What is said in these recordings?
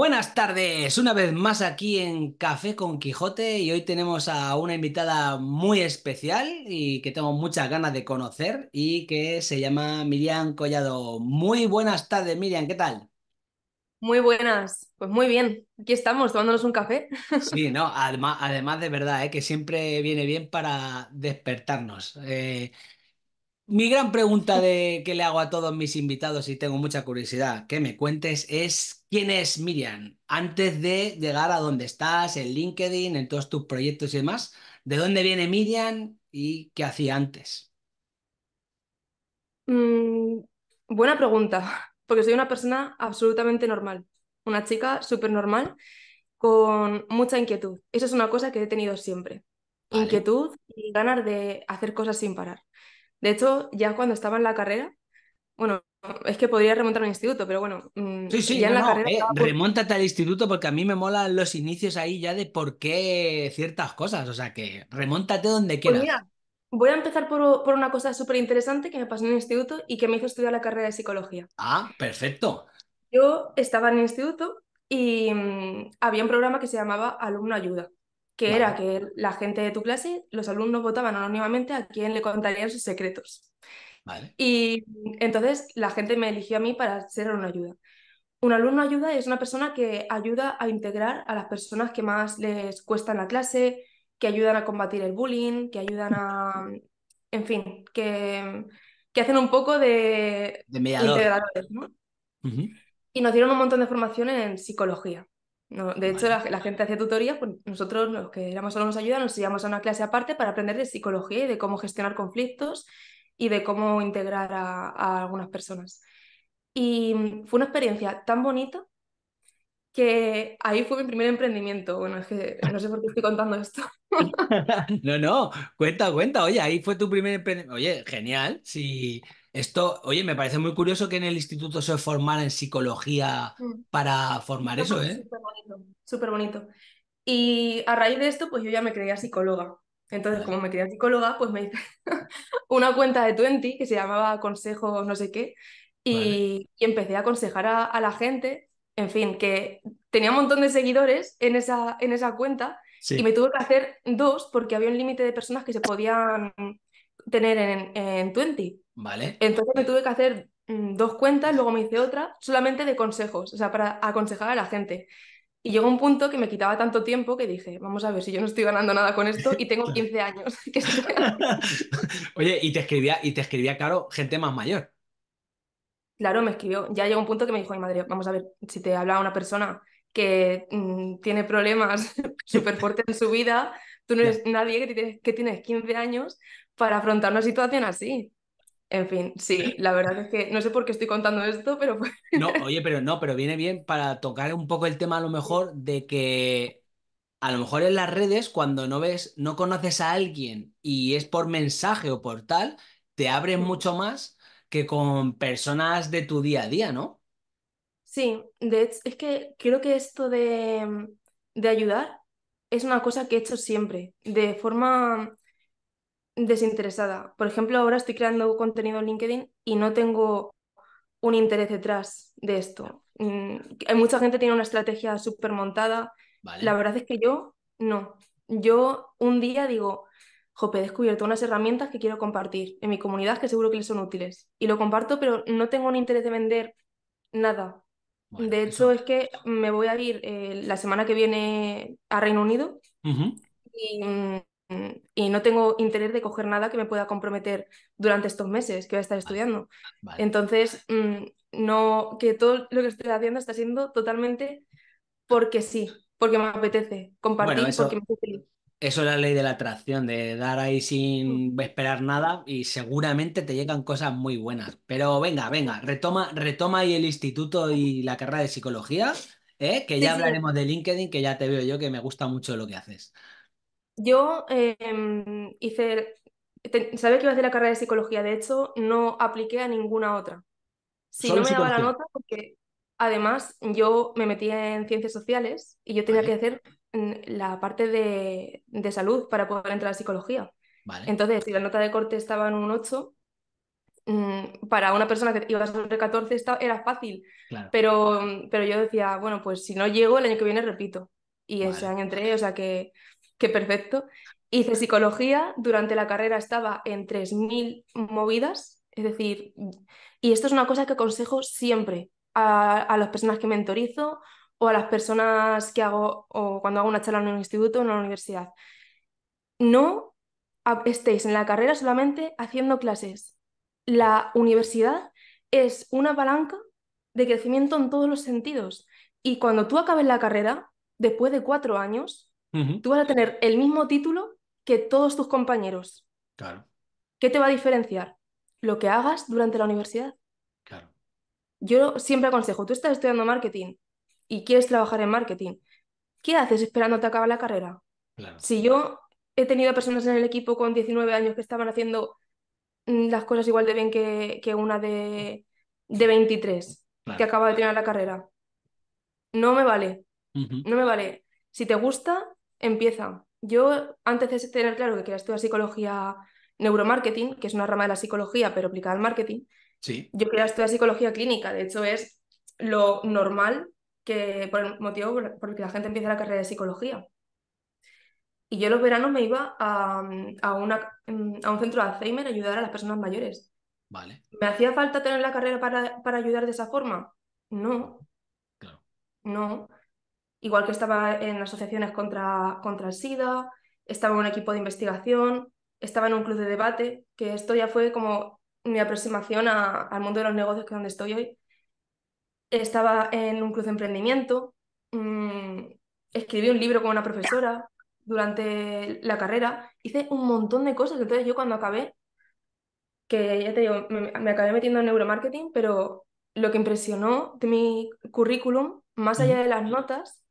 Buenas tardes, una vez más aquí en Café con Quijote y hoy tenemos a una invitada muy especial y que tengo muchas ganas de conocer y que se llama Miriam Collado. Muy buenas tardes, Miriam, ¿qué tal? Muy buenas, pues muy bien, aquí estamos tomándonos un café. Sí, no, además, de verdad, ¿eh? que siempre viene bien para despertarnos. Eh, mi gran pregunta de, que le hago a todos mis invitados y tengo mucha curiosidad que me cuentes es ¿Quién es Miriam? Antes de llegar a donde estás, en LinkedIn, en todos tus proyectos y demás, ¿de dónde viene Miriam y qué hacía antes? Mm, buena pregunta, porque soy una persona absolutamente normal, una chica súper normal, con mucha inquietud. Eso es una cosa que he tenido siempre. Inquietud y ganas de hacer cosas sin parar. De hecho, ya cuando estaba en la carrera, bueno, es que podría remontar un instituto, pero bueno. Mm, sí, sí, ya la eh, Remóntate al instituto porque a mí me molan los inicios ahí ya de por qué ciertas cosas. O sea que remóntate donde pues quieras. voy a empezar por, una cosa súper interesante que me pasó en el instituto y que me hizo estudiar la carrera de psicología. Ah, perfecto. Yo estaba en el instituto y mm, había un programa que se llamaba Alumno Ayuda, que era que la gente de tu clase, los alumnos votaban anónimamente a quién le contarían sus secretos. Y entonces la gente me eligió a mí para ser una ayuda. Un alumno ayuda es una persona que ayuda a integrar a las personas que más les cuesta en la clase, que ayudan a combatir el bullying, que ayudan a. En fin, que, que hacen un poco de, de integradores, Y nos dieron un montón de formación en psicología. No, de hecho, la, gente hacía tutorías, pues nosotros los que éramos alumnos ayuda, nos íbamos a una clase aparte para aprender de psicología y de cómo gestionar conflictos y de cómo integrar a, algunas personas. Y fue una experiencia tan bonita que ahí fue mi primer emprendimiento. Bueno, es que no sé por qué estoy contando esto. no, no, cuenta, cuenta. Oye, ahí fue tu primer emprendimiento. Oye, genial. Sí, esto, oye, me parece muy curioso que en el instituto se formara en psicología mm. para formar eso, ¿eh? bonito, súper bonito. Y a raíz de esto, pues yo ya me creía psicóloga. Entonces, como me quería psicóloga, pues me hice una cuenta de Twenty que se llamaba Consejo no sé qué y, empecé a aconsejar a, la gente, en fin, que tenía un montón de seguidores en esa, en esa cuenta y me tuve que hacer dos porque había un límite de personas que se podían tener en, en Twenty. Vale. Entonces me tuve que hacer mm, dos cuentas, luego me hice otra solamente de consejos, o sea, para aconsejar a la gente. Y llegó un punto que me quitaba tanto tiempo que dije, vamos a ver si yo no estoy ganando nada con esto y tengo 15 años. Oye, y te escribía, y te escribía, claro, gente más mayor. Claro, me escribió. Ya llegó un punto que me dijo, ay madre, vamos a ver, si te habla una persona que mm, tiene problemas súper fuertes en su vida, tú no eres nadie que, que tienes 15 años para afrontar una situación así. En fin, sí, la verdad es que no sé por qué estoy contando esto, pero No, oye, pero no, pero viene bien para tocar un poco el tema a lo mejor de que a lo mejor en las redes cuando no ves, no conoces a alguien y es por mensaje o por tal, te abren mucho más que con personas de tu día a día, ¿no? Sí, de es que creo que esto de, de ayudar es una cosa que he hecho siempre, de forma desinteresada. Por ejemplo, ahora estoy creando contenido en LinkedIn y no tengo un interés detrás de esto. Hay mm, mucha gente tiene una estrategia súper montada. La verdad es que yo no. Yo un día digo, jope, he descubierto unas herramientas que quiero compartir en mi comunidad que seguro que les son útiles. Y lo comparto, pero no tengo un interés de vender nada. de hecho, es que me voy a ir eh, la semana que viene a Reino Unido y mm, Mm, y no tengo interés de coger nada que me pueda comprometer durante estos meses que voy a estar estudiando. Entonces, mm, no, que todo lo que estoy haciendo está siendo totalmente porque sí, porque me apetece compartir, eso, porque me Eso es la ley de la atracción, de dar ahí sin mm. esperar nada y seguramente te llegan cosas muy buenas. Pero venga, venga, retoma, retoma ahí el instituto y la carrera de psicología, ¿eh? que ya hablaremos de LinkedIn, que ya te veo yo que me gusta mucho lo que haces. Yo em, hice, que iba a hacer la carrera de psicología, de hecho no apliqué a ninguna otra. Si no me daba la nota, porque además yo me metía en ciencias sociales y yo tenía que hacer mm, la parte de, salud para poder entrar a psicología. Entonces, si la nota de corte estaba en un 8, mm, para una persona que iba a sobre 14 era fácil, pero, mm, pero yo decía, bueno, pues si no llego, el año que viene repito. Y ese año entré, o sea que qué perfecto. Hice psicología, durante la carrera estaba en 3.000 movidas, es decir, y esto es una cosa que aconsejo siempre a, las personas que mentorizo o a las personas que hago o cuando hago una charla en un instituto o en una universidad. No estéis en la carrera solamente haciendo clases. La universidad es una palanca de crecimiento en todos los sentidos. Y cuando tú acabes la carrera, después de cuatro años, tú vas a tener el mismo título que todos tus compañeros. Claro. ¿Qué te va a diferenciar? Lo que hagas durante la universidad. Claro. Yo siempre aconsejo, tú estás estudiando marketing y quieres trabajar en marketing. ¿Qué haces esperando te acabe la carrera? Claro. Si yo he tenido personas en el equipo con 19 años que estaban haciendo mm, las cosas igual de bien que, una de, 23 que acaba de terminar la carrera. No me vale. No me vale. Si te gusta, empieza. Yo, antes de tener claro que quería estudiar psicología neuromarketing, que es una rama de la psicología, pero aplicada al marketing, sí. yo quería estudiar psicología clínica. De hecho, es lo normal que por el motivo por el que la gente empieza la carrera de psicología. Y yo los veranos me iba a, a un centro de Alzheimer a ayudar a las personas mayores. Vale. ¿Me hacía falta tener la carrera para, ayudar de esa forma? No. Claro. No igual que estaba en asociaciones contra, contra el SIDA, estaba en un equipo de investigación, estaba en un club de debate, que esto ya fue como mi aproximación al mundo de los negocios, que es donde estoy hoy. Estaba en un club de emprendimiento, mm, escribí un libro con una profesora durante la carrera, hice un montón de cosas, entonces yo cuando acabé, que ya te digo, me, me acabé metiendo en neuromarketing, pero lo que impresionó de mi currículum, más allá de las notas,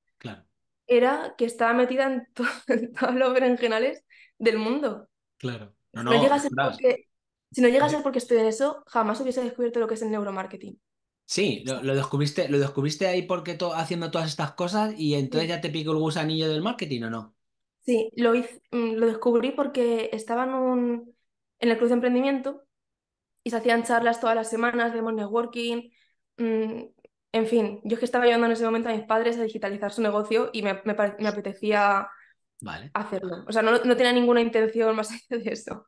era que estaba metida en, todos los berenjenales del mundo. Claro. si, no llegas porque, si no porque estoy eso, jamás hubiese descubierto lo que es el neuromarketing. Sí, lo, descubriste, lo descubriste ahí porque haciendo todas estas cosas y entonces ya te pico el gusanillo del marketing o no. Sí, lo, hice, mm, lo descubrí porque estaba en, el Club de Emprendimiento y se hacían charlas todas las semanas de networking, mm, en fin, yo es que estaba llevando en ese momento a mis padres a digitalizar su negocio y me, apetecía hacerlo. O sea, no, tenía ninguna intención más allá de eso.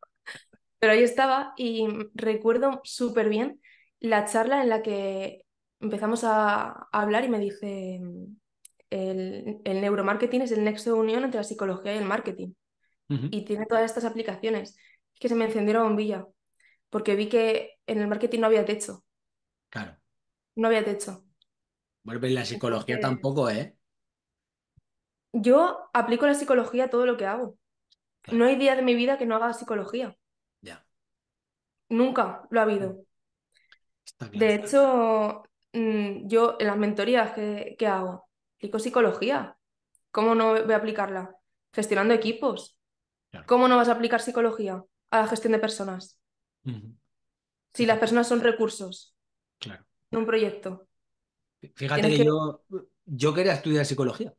Pero ahí estaba y recuerdo súper bien la charla en la que empezamos a, hablar y me dice, el, neuromarketing es el nexo de unión entre la psicología y el marketing. Y tiene todas estas aplicaciones. Es que se me encendió la bombilla, porque vi que en el marketing no había techo. Claro. No había techo. Vuelve la psicología tampoco, ¿eh? Yo aplico la psicología a todo lo que hago. No hay día de mi vida que no haga psicología. Ya. Nunca lo ha habido. Mm. De hecho, mm, yo en las mentorías que, hago, aplico psicología. ¿Cómo no voy a aplicarla? Gestionando equipos. ¿Cómo no vas a aplicar psicología a la gestión de personas? Si las personas son recursos. Claro. En un proyecto. Fíjate que, yo, yo quería estudiar psicología.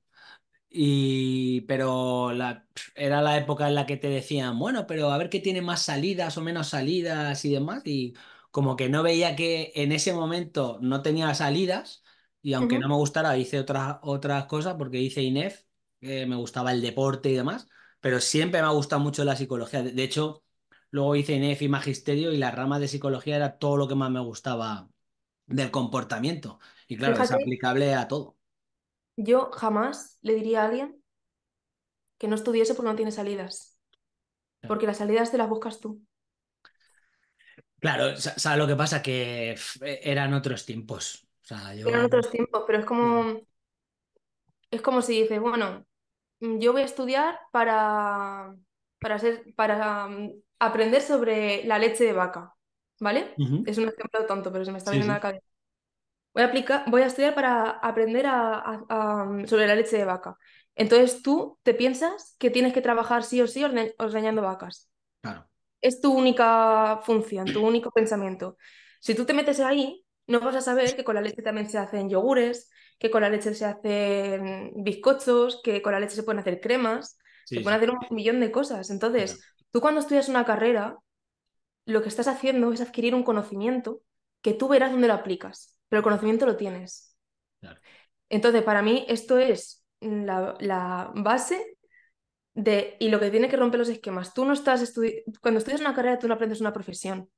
Y, pero la, era la época en la que te decían, bueno, pero a ver qué tiene más salidas o menos salidas y demás. Y como que no veía que en ese momento no tenía salidas. Y aunque no me gustara, hice otras, otras cosas porque hice INEF, me gustaba el deporte y demás. Pero siempre me ha gustado mucho la psicología. De, de hecho, luego hice INEF y magisterio y la rama de psicología era todo lo que más me gustaba del comportamiento. Y claro, es aplicable a todo. Yo jamás le diría a alguien que no estudiese porque no tiene salidas. Porque las salidas te las buscas tú. Claro, ¿sabes lo que pasa? Que e-, eran otros tiempos. Eran otros tiempos, pero es mm. como. Es como si dices, bueno, mm, yo voy a estudiar para. para para mm, aprender sobre la leche de vaca. ¿Vale? Es un ejemplo tonto, pero se me está viendo la cabeza voy a, voy a estudiar para aprender sobre la leche de vaca. Entonces tú te piensas que tienes que trabajar sí o sí ordeñando vacas. Claro. Es tu única función, tu único pensamiento. Si tú te metes ahí, no vas a saber que con la leche también se hacen yogures, que con la leche se hacen bizcochos, que con la leche se pueden hacer cremas, se pueden hacer un millón de cosas. Entonces, tú cuando estudias una carrera, lo que estás haciendo es adquirir un conocimiento que tú verás dónde lo aplicas pero el conocimiento lo tienes. Entonces, para mí esto es la, base de, y lo que tiene que romper los esquemas. Tú no estás cuando estudias una carrera, tú no aprendes una profesión.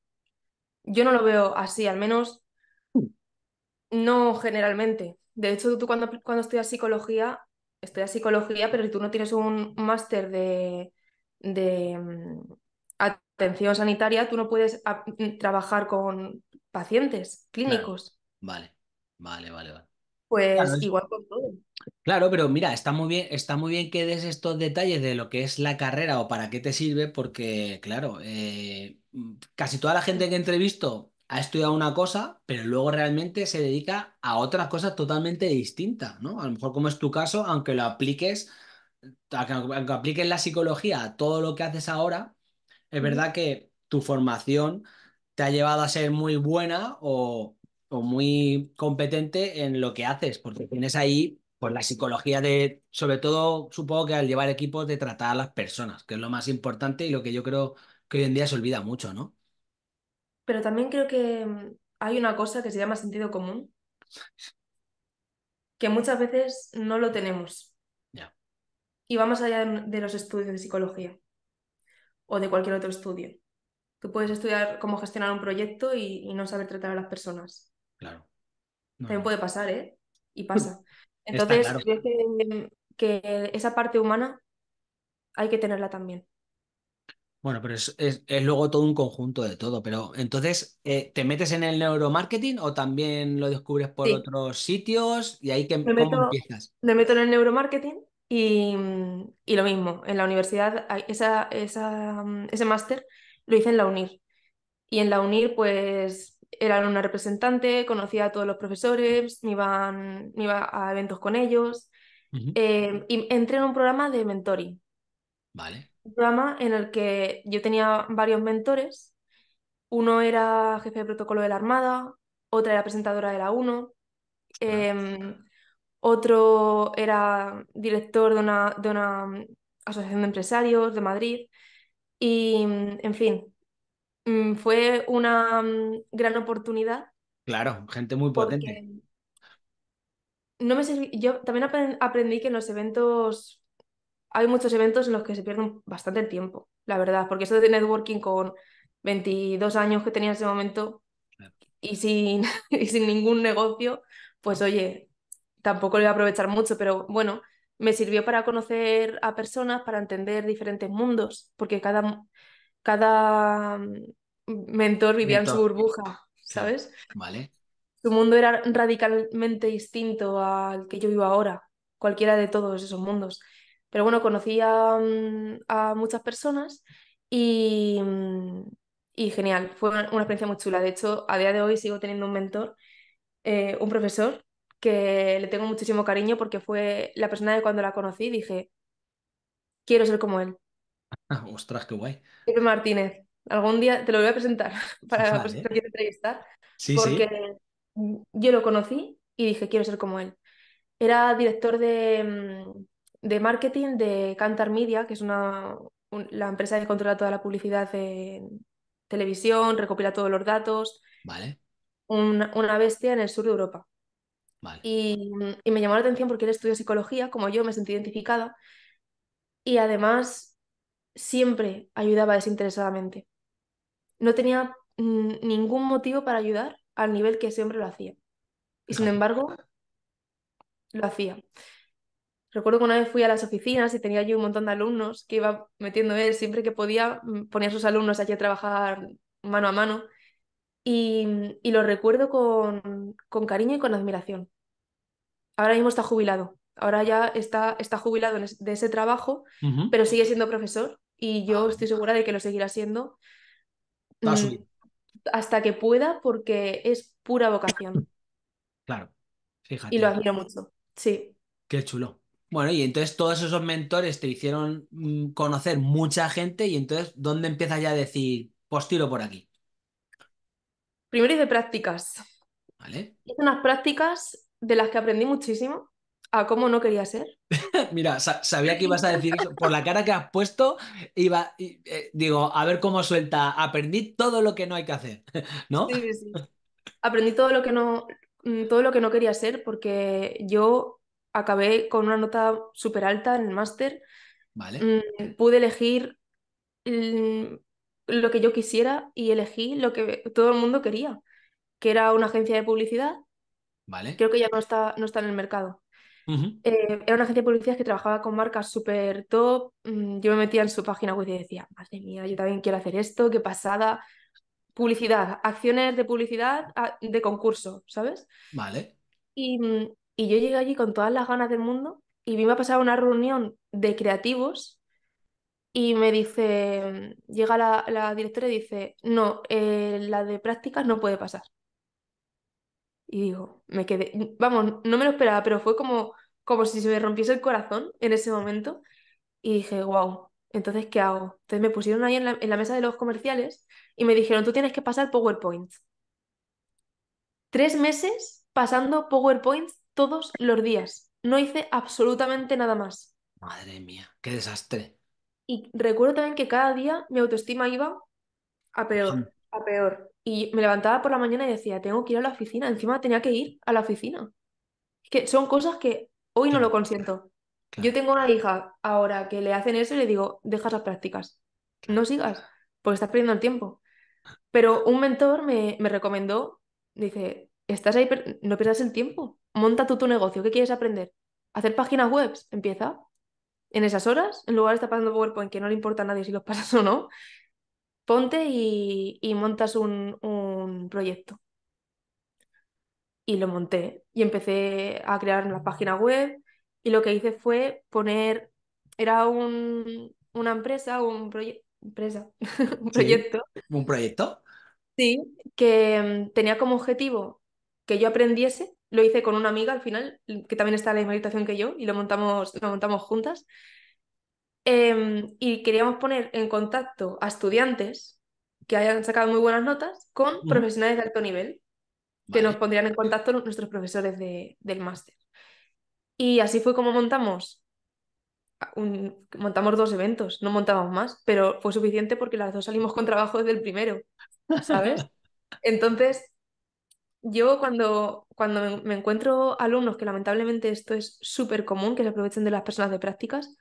Yo no lo veo así, al menos no generalmente. De hecho, tú cuando, estudias psicología, estudias psicología, pero si tú no tienes un máster de, de mm, atención sanitaria, tú no puedes ah, mm, trabajar con pacientes clínicos. Vale, vale, vale, vale. Pues igual con todo. Claro, pero mira, está muy bien, está muy bien que des estos detalles de lo que es la carrera o para qué te sirve, porque, claro, eh, mm, casi toda la gente que entrevisto ha estudiado una cosa, pero luego realmente se dedica a otras cosas totalmente distintas, ¿no? A lo mejor, como es tu caso, aunque lo apliques, aunque apliques la psicología a todo lo que haces ahora, es verdad que tu formación te ha llevado a ser muy buena o o muy competente en lo que haces, porque tienes ahí pues, la psicología de, sobre todo, supongo que al llevar equipos, de tratar a las personas, que es lo más importante y lo que yo creo que hoy en día se olvida mucho, ¿no? Pero también creo que mm, hay una cosa que se llama sentido común, que muchas veces no lo tenemos. Y va más allá de los estudios de psicología o de cualquier otro estudio. Tú puedes estudiar cómo gestionar un proyecto y, y, no saber tratar a las personas. Claro. También puede pasar, ¿eh? Y pasa. Entonces, creo que, esa parte humana hay que tenerla también. Bueno, pero es, luego todo un conjunto de todo. Pero entonces, eh, ¿te metes en el neuromarketing o también lo descubres por otros sitios? Y ahí que ¿cómo empiezas. Me meto en el neuromarketing y, mm, lo mismo. En la universidad, esa, esa, mm, ese máster lo hice en la UNIR. Y en la UNIR, pues era una representante, conocía a todos los profesores, me, iba a eventos con ellos. Eh, y entré en un programa de mentoring. Vale. Un programa en el que yo tenía varios mentores. Uno era jefe de protocolo de la Armada, otra era presentadora de la UNO, em, otro era director de una, de una asociación de empresarios de Madrid. Y, en fin, Mm, fue una mm, gran oportunidad. Claro, gente muy potente. No me yo también aprendí que en los eventos hay muchos eventos en los que se pierden bastante tiempo, la verdad, porque eso de networking con 22 años que tenía en ese momento y sin, y sin ningún negocio, pues oye, tampoco lo iba a aprovechar mucho, pero bueno, me sirvió para conocer a personas, para entender diferentes mundos, porque cada cada mm, mentor vivía en su burbuja, ¿sabes? Vale. Su mundo era radicalmente distinto al que yo vivo ahora, cualquiera de todos esos mundos. Pero bueno, conocí mm, a, muchas personas y, mm, y genial, fue una, experiencia muy chula. De hecho, a día de hoy sigo teniendo un mentor, eh, un profesor, que le tengo muchísimo cariño porque fue la persona de cuando la conocí dije, quiero ser como él. ostras, qué guay. Martínez. Algún día te lo voy a presentar para la de entrevistar. Sí, porque yo lo conocí y dije, quiero ser como él. Era director de, mm, de marketing de Cantar Media, que es una, la empresa que controla toda la publicidad en televisión, recopila todos los datos. Vale. Una, una bestia en el sur de Europa. Vale. Y, y me llamó la atención porque él estudió psicología, como yo, me sentí identificada. Y además siempre ayudaba desinteresadamente. No tenía ningún motivo para ayudar al nivel que siempre lo hacía. Y sin embargo, lo hacía. Recuerdo que una vez fui a las oficinas y tenía yo un montón de alumnos que iba metiendo él siempre que podía, mm, ponía a sus alumnos allí a trabajar mano a mano. Y, lo recuerdo con, cariño y con admiración. Ahora mismo está jubilado. Ahora ya está, está jubilado de ese trabajo, pero sigue siendo profesor y yo ah. estoy segura de que lo seguirá siendo mm, hasta que pueda porque es pura vocación. Claro, fíjate. Y lo admiro mucho, sí. Qué chulo. Bueno, y entonces todos esos mentores te hicieron mm, conocer mucha gente y entonces, ¿dónde empiezas ya a decir, pues tiro por aquí? Primero hice prácticas. ¿Vale? Hice unas prácticas de las que aprendí muchísimo a cómo no quería ser. Mira, sabía que ibas a decir Por la cara que has puesto, iba, eh, digo, a ver cómo suelta. Aprendí todo lo que no hay que hacer, ¿no? Sí, sí. Aprendí todo lo que no, mm, todo lo que no quería ser porque yo acabé con una nota súper alta en el máster. Vale. Mm, pude elegir lo que yo quisiera y elegí lo que todo el mundo quería, que era una agencia de publicidad. Vale. Creo que ya no está, no está en el mercado. Eh, era una agencia de publicidad que trabajaba con marcas súper top. Mm, yo me metía en su página web y decía, madre mía, yo también quiero hacer esto, qué pasada. Publicidad, acciones de publicidad ah, de concurso, ¿sabes? Vale. Mm, y, yo llegué allí con todas las ganas del mundo y me ha pasado una reunión de creativos y me dice, llega la, directora y dice, no, eh, la de prácticas no puede pasar. Y digo, me quedé, vamos, no me lo esperaba, pero fue como, como si se me rompiese el corazón en ese momento. Y dije, wow, entonces, ¿qué hago? Entonces me pusieron ahí en la, en la mesa de los comerciales y me dijeron, tú tienes que pasar PowerPoint. Tres meses pasando PowerPoint todos los días. No hice absolutamente nada más. Madre mía, qué desastre. Y recuerdo también que cada día mi autoestima iba a peor, a peor. Y me levantaba por la mañana y decía, tengo que ir a la oficina. Encima tenía que ir a la oficina. que son cosas que hoy no lo consiento. Yo tengo una hija ahora que le hacen eso y le digo, dejas las prácticas. No sigas, porque estás perdiendo el tiempo. Pero un mentor me, me recomendó, dice, estás ahí, no pierdas el tiempo. Monta tú tu negocio. ¿Qué quieres aprender? Hacer páginas web. Empieza en esas horas, en lugar de estar pasando PowerPoint, que no le importa a nadie si los pasas o no, ponte y, montas un, proyecto. Y lo monté y empecé a crear la página web y lo que hice fue poner, era un, una empresa, un, empresa, un proyecto. ¿Un proyecto? Sí, que mm, tenía como objetivo que yo aprendiese, lo hice con una amiga al final, que también está en la misma habitación que yo, y lo montamos, lo montamos juntas, Em, y queríamos poner en contacto a estudiantes que hayan sacado muy buenas notas con profesionales de alto nivel, que nos pondrían en contacto nuestros profesores del máster. Y así fue como montamos. montamos dos eventos, no montábamos más, pero fue suficiente porque las dos salimos con trabajo desde el primero, ¿sabes? Entonces, yo cuando, cuando me encuentro alumnos, que lamentablemente esto es súper común, que se aprovechen de las personas de prácticas,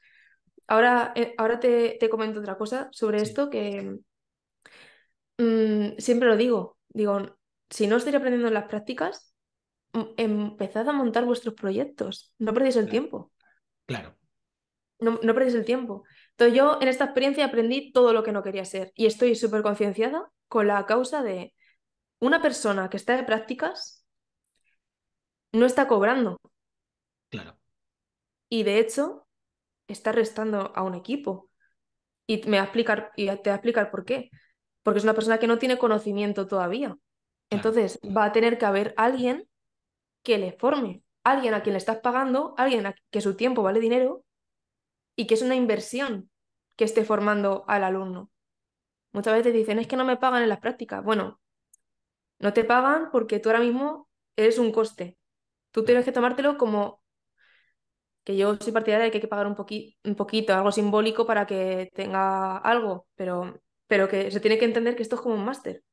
Ahora, eh, ahora te, comento otra cosa sobre esto que mm, siempre lo digo. Digo, si no estoy aprendiendo en las prácticas, mm, empezad a montar vuestros proyectos. No perdéis el tiempo. Claro. No, no perdéis el tiempo. Entonces yo en esta experiencia aprendí todo lo que no quería ser y estoy súper concienciada con la causa de una persona que está de prácticas no está cobrando. Claro. Y de hecho, está restando a un equipo. Y, me a explicar, y te va a explicar por qué. Porque es una persona que no tiene conocimiento todavía. Entonces va a tener que haber alguien que le forme, alguien a quien le estás pagando, alguien a que su tiempo vale dinero y que es una inversión que esté formando al alumno. Muchas veces dicen, es que no me pagan en las prácticas. Bueno, no te pagan porque tú ahora mismo eres un coste. Tú tienes que tomártelo como yo soy partidaria de que hay que pagar un, un poquito, algo simbólico para que tenga algo, pero, pero que se tiene que entender que esto es como un máster,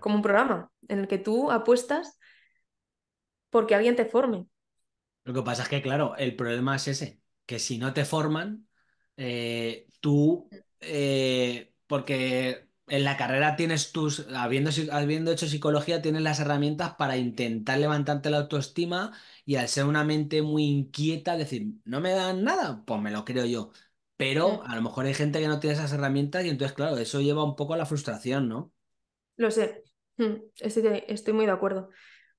como un programa en el que tú apuestas porque alguien te forme. Lo que pasa es que, claro, el problema es ese, que si no te forman, eh, tú, eh, porque en la carrera tienes tus, habiendo, habiendo hecho psicología, tienes las herramientas para intentar levantarte la autoestima y al ser una mente muy inquieta, decir, no me dan nada, pues me lo creo yo. Pero mm. a lo mejor hay gente que no tiene esas herramientas y entonces, claro, eso lleva un poco a la frustración, ¿no? Lo sé, mm, estoy, estoy muy de acuerdo.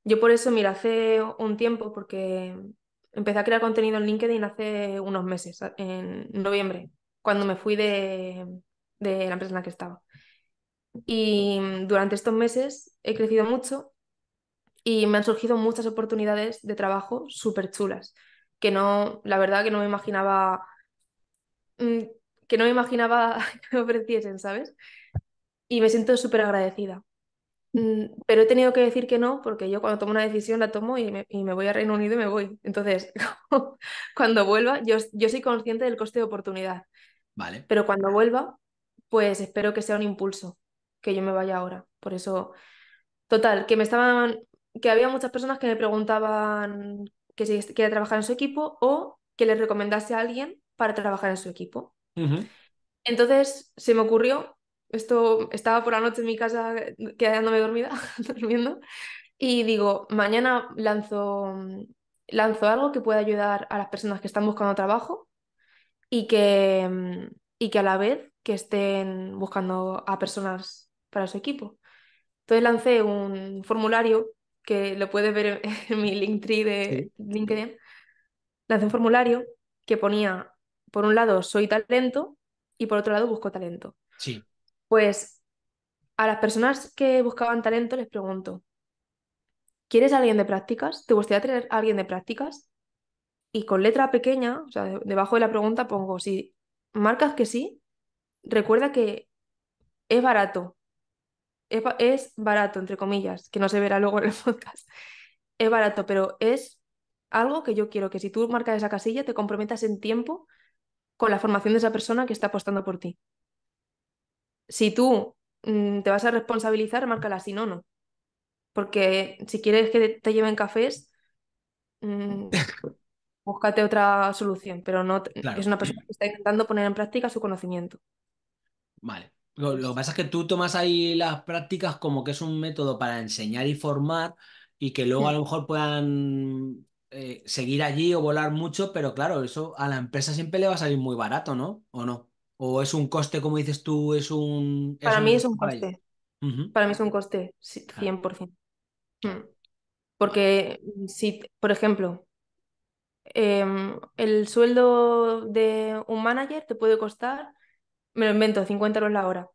Yo por eso, mira, hace un tiempo, porque empecé a crear contenido en LinkedIn hace unos meses, en noviembre, cuando me fui de la empresa en la que estaba. Y mm, durante estos meses he crecido mucho y me han surgido muchas oportunidades de trabajo súper chulas, que no, la verdad que no me imaginaba, mm, que no me imaginaba que ofreciesen, ¿sabes? Y me siento súper agradecida. Mm, pero he tenido que decir que no, porque yo cuando tomo una decisión la tomo y me, y me voy a Reino Unido y me voy. Entonces, cuando vuelva, yo, yo soy consciente del coste de oportunidad. Vale. Pero cuando vuelva, pues espero que sea un impulso que yo me vaya ahora. Por eso, total, que me estaban, que había muchas personas que me preguntaban que si quería trabajar en su equipo o que les recomendase a alguien para trabajar en su equipo. Entonces se me ocurrió, esto estaba por la noche en mi casa mm, quedándome dormida, durmiendo, y digo, mañana lanzo, mm, lanzo algo que pueda ayudar a las personas que están buscando trabajo y que, mm, y que a la vez que estén buscando a personas para su equipo. Entonces lancé un formulario que lo puedes ver en, mi Linktree de LinkedIn. Lancé un formulario que ponía, por un lado, soy talento y por otro lado, busco talento. Sí. Pues a las personas que buscaban talento les pregunto, ¿quieres alguien de prácticas? ¿Te gustaría tener alguien de prácticas? Y con letra pequeña, o sea, debajo de la pregunta pongo, si marcas que sí, recuerda que es barato es barato, entre comillas, que no se verá luego en el podcast, es barato, pero es algo que yo quiero que si tú marcas esa casilla te comprometas en tiempo con la formación de esa persona que está apostando por ti. Si tú mm, te vas a responsabilizar, márcala, si no, no. Porque si quieres que te lleven cafés, mm, búscate otra solución, pero no es una persona que está intentando poner en práctica su conocimiento. Vale. Lo, que pasa es que tú tomas ahí las prácticas como que es un método para enseñar y formar y que luego a lo mejor puedan eh, seguir allí o volar mucho, pero claro, eso a la empresa siempre le va a salir muy barato, ¿no? ¿O no? ¿O es un coste, como dices tú, es un... para mí es un coste. Para mí es un coste, 100%. Porque si, por ejemplo, em, el sueldo de un manager te puede costar me lo invento, 50 euros la hora.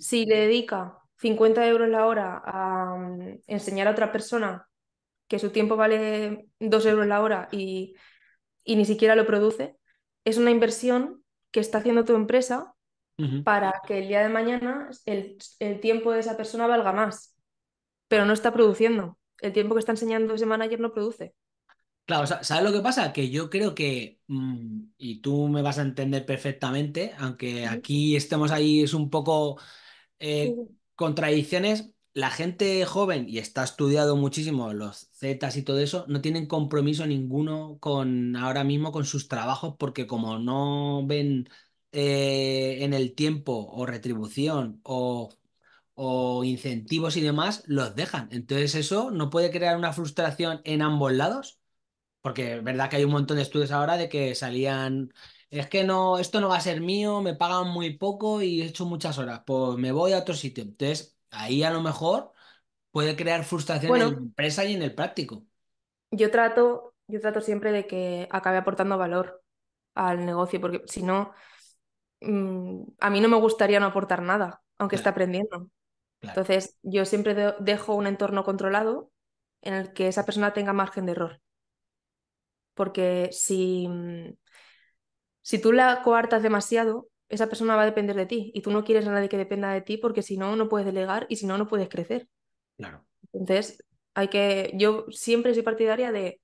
Si le dedica 50 euros la hora a mm, enseñar a otra persona que su tiempo vale 2 euros la hora y, ni siquiera lo produce, es una inversión que está haciendo tu empresa para que el día de mañana el, el, tiempo de esa persona valga más, pero no está produciendo. El tiempo que está enseñando ese manager no produce. Claro, ¿sabes lo que pasa? Que yo creo que, mm, y tú me vas a entender perfectamente, aunque aquí estemos ahí, es un poco eh, contradicciones, la gente joven, y está estudiado muchísimo, los Zetas y todo eso, no tienen compromiso ninguno con ahora mismo con sus trabajos, porque como no ven eh, en el tiempo o retribución o o incentivos y demás, los dejan. Entonces eso no puede crear una frustración en ambos lados. Porque es verdad que hay un montón de estudios ahora de que salían, es que no, esto no va a ser mío, me pagan muy poco y he hecho muchas horas, pues me voy a otro sitio. Entonces, ahí a lo mejor puede crear frustración en la empresa y en el práctico. Yo trato, yo trato siempre de que acabe aportando valor al negocio, porque si no, mm, a mí no me gustaría no aportar nada, aunque está esté aprendiendo. Entonces, yo siempre dejo un entorno controlado en el que esa persona tenga margen de error porque si, mm, si tú la coartas demasiado, esa persona va a depender de ti y tú no quieres a nadie que dependa de ti porque si no, no puedes delegar y si no, no puedes crecer. Claro. Entonces, hay que, yo siempre soy partidaria de,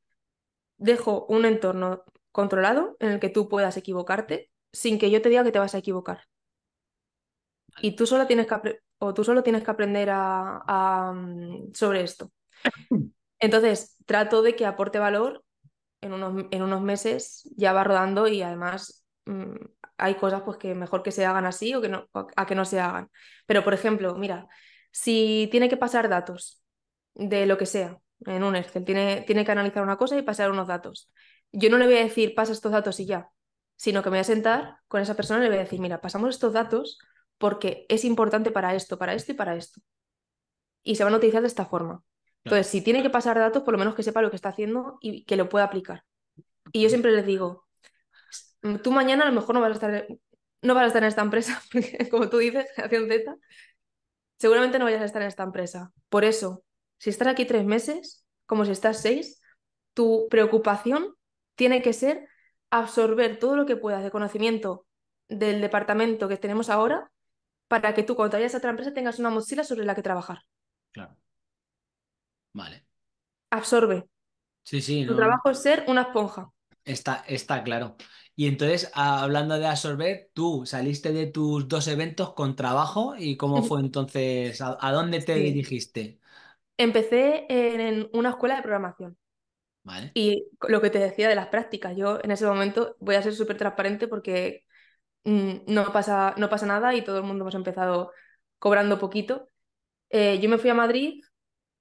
dejo un entorno controlado en el que tú puedas equivocarte sin que yo te diga que te vas a equivocar. Y tú solo tienes que, o tú solo tienes que aprender mm, sobre esto. Entonces, trato de que aporte valor en unos, meses ya va rodando y además mm, hay cosas pues que mejor que se hagan así o que no, a que no se hagan. Pero, por ejemplo, mira, si tiene que pasar datos de lo que sea en un Excel, tiene, tiene que analizar una cosa y pasar unos datos. Yo no le voy a decir, pasa estos datos y ya, sino que me voy a sentar con esa persona y le voy a decir, mira, pasamos estos datos porque es importante para esto, para esto y para esto. Y se van a utilizar de esta forma. Entonces, si tiene que pasar datos, por lo menos que sepa lo que está haciendo y que lo pueda aplicar. Y yo siempre les digo, mm, tú mañana a lo mejor no vas a estar, no vas a estar en esta empresa, como tú dices, generación Z, seguramente no vayas a estar en esta empresa. Por eso, si estás aquí tres meses, como si estás seis, tu preocupación tiene que ser absorber todo lo que puedas de conocimiento del departamento que tenemos ahora para que tú cuando vayas a otra empresa tengas una mochila sobre la que trabajar. Claro. Vale. Absorbe. Sí, sí. Tu trabajo es ser una esponja. Está, está claro. Y entonces, hablando de absorber, tú saliste de tus dos eventos con trabajo y cómo fue entonces, a, dónde te dirigiste. Empecé en una escuela de programación. Vale. Y lo que te decía de las prácticas, yo en ese momento voy a ser súper transparente porque mm, no, pasa, no pasa nada y todo el mundo hemos empezado cobrando poquito. Eh, yo me fui a Madrid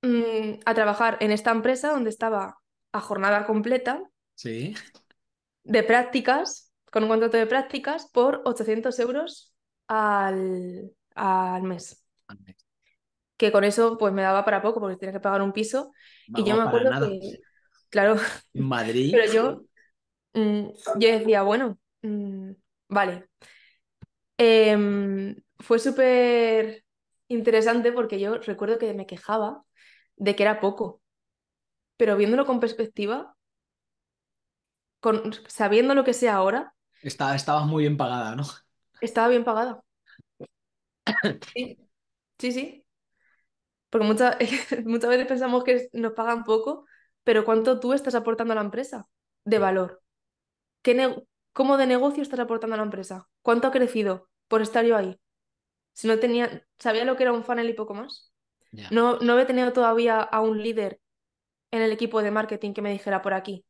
Mm, a trabajar en esta empresa donde estaba a jornada completa. Sí. De prácticas, con un contrato de prácticas por 800 euros al, mes. Que con eso pues me daba para poco porque tenía que pagar un piso. y yo me acuerdo que, claro. Madrid. Pero yo, mm, yo decía, bueno, mm, vale. Em, fue súper interesante porque yo recuerdo que me quejaba de que era poco. Pero viéndolo con perspectiva, con, sabiendo lo que sé ahora. Estaba estabas muy bien pagada, ¿no? Estaba bien pagada. Sí, sí. Porque muchas, muchas veces pensamos que nos pagan poco, pero ¿cuánto tú estás aportando a la empresa de valor? ¿Qué ¿Cómo de negocio estás aportando a la empresa? ¿Cuánto ha crecido por estar yo ahí? Si no tenía, sabía lo que era un funnel y poco más. No, no había tenido todavía a un líder en el equipo de marketing que me dijera por aquí.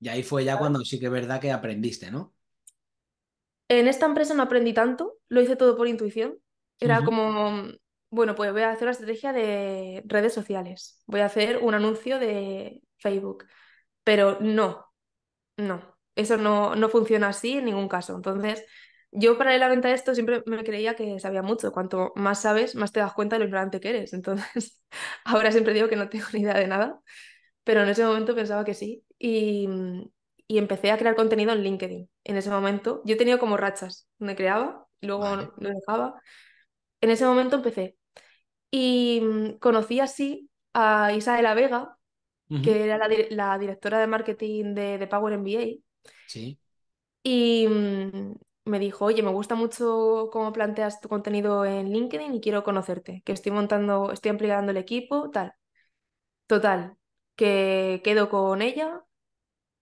Y ahí fue ya ah. cuando sí que es verdad que aprendiste, ¿no? En esta empresa no aprendí tanto, lo hice todo por intuición. Era como, bueno, pues voy a hacer una estrategia de redes sociales, voy a hacer un anuncio de Facebook, pero no, no, eso no, no funciona así en ningún caso. Entonces, yo paralelamente a esto siempre me creía que sabía mucho. Cuanto más sabes, más te das cuenta de lo ignorante que eres. Entonces, ahora siempre digo que no tengo ni idea de nada, pero en ese momento pensaba que sí. Y, mm, empecé a crear contenido en LinkedIn. En ese momento, yo he tenido como rachas, me creaba, luego lo dejaba. En ese momento empecé. Y mm, conocí así a isabela Vega, que era la, directora de marketing de, de Power MBA. Sí. Y, mm, me dijo, oye, me gusta mucho cómo planteas tu contenido en LinkedIn y quiero conocerte, que estoy montando, estoy ampliando el equipo, tal. Total, que quedo con ella,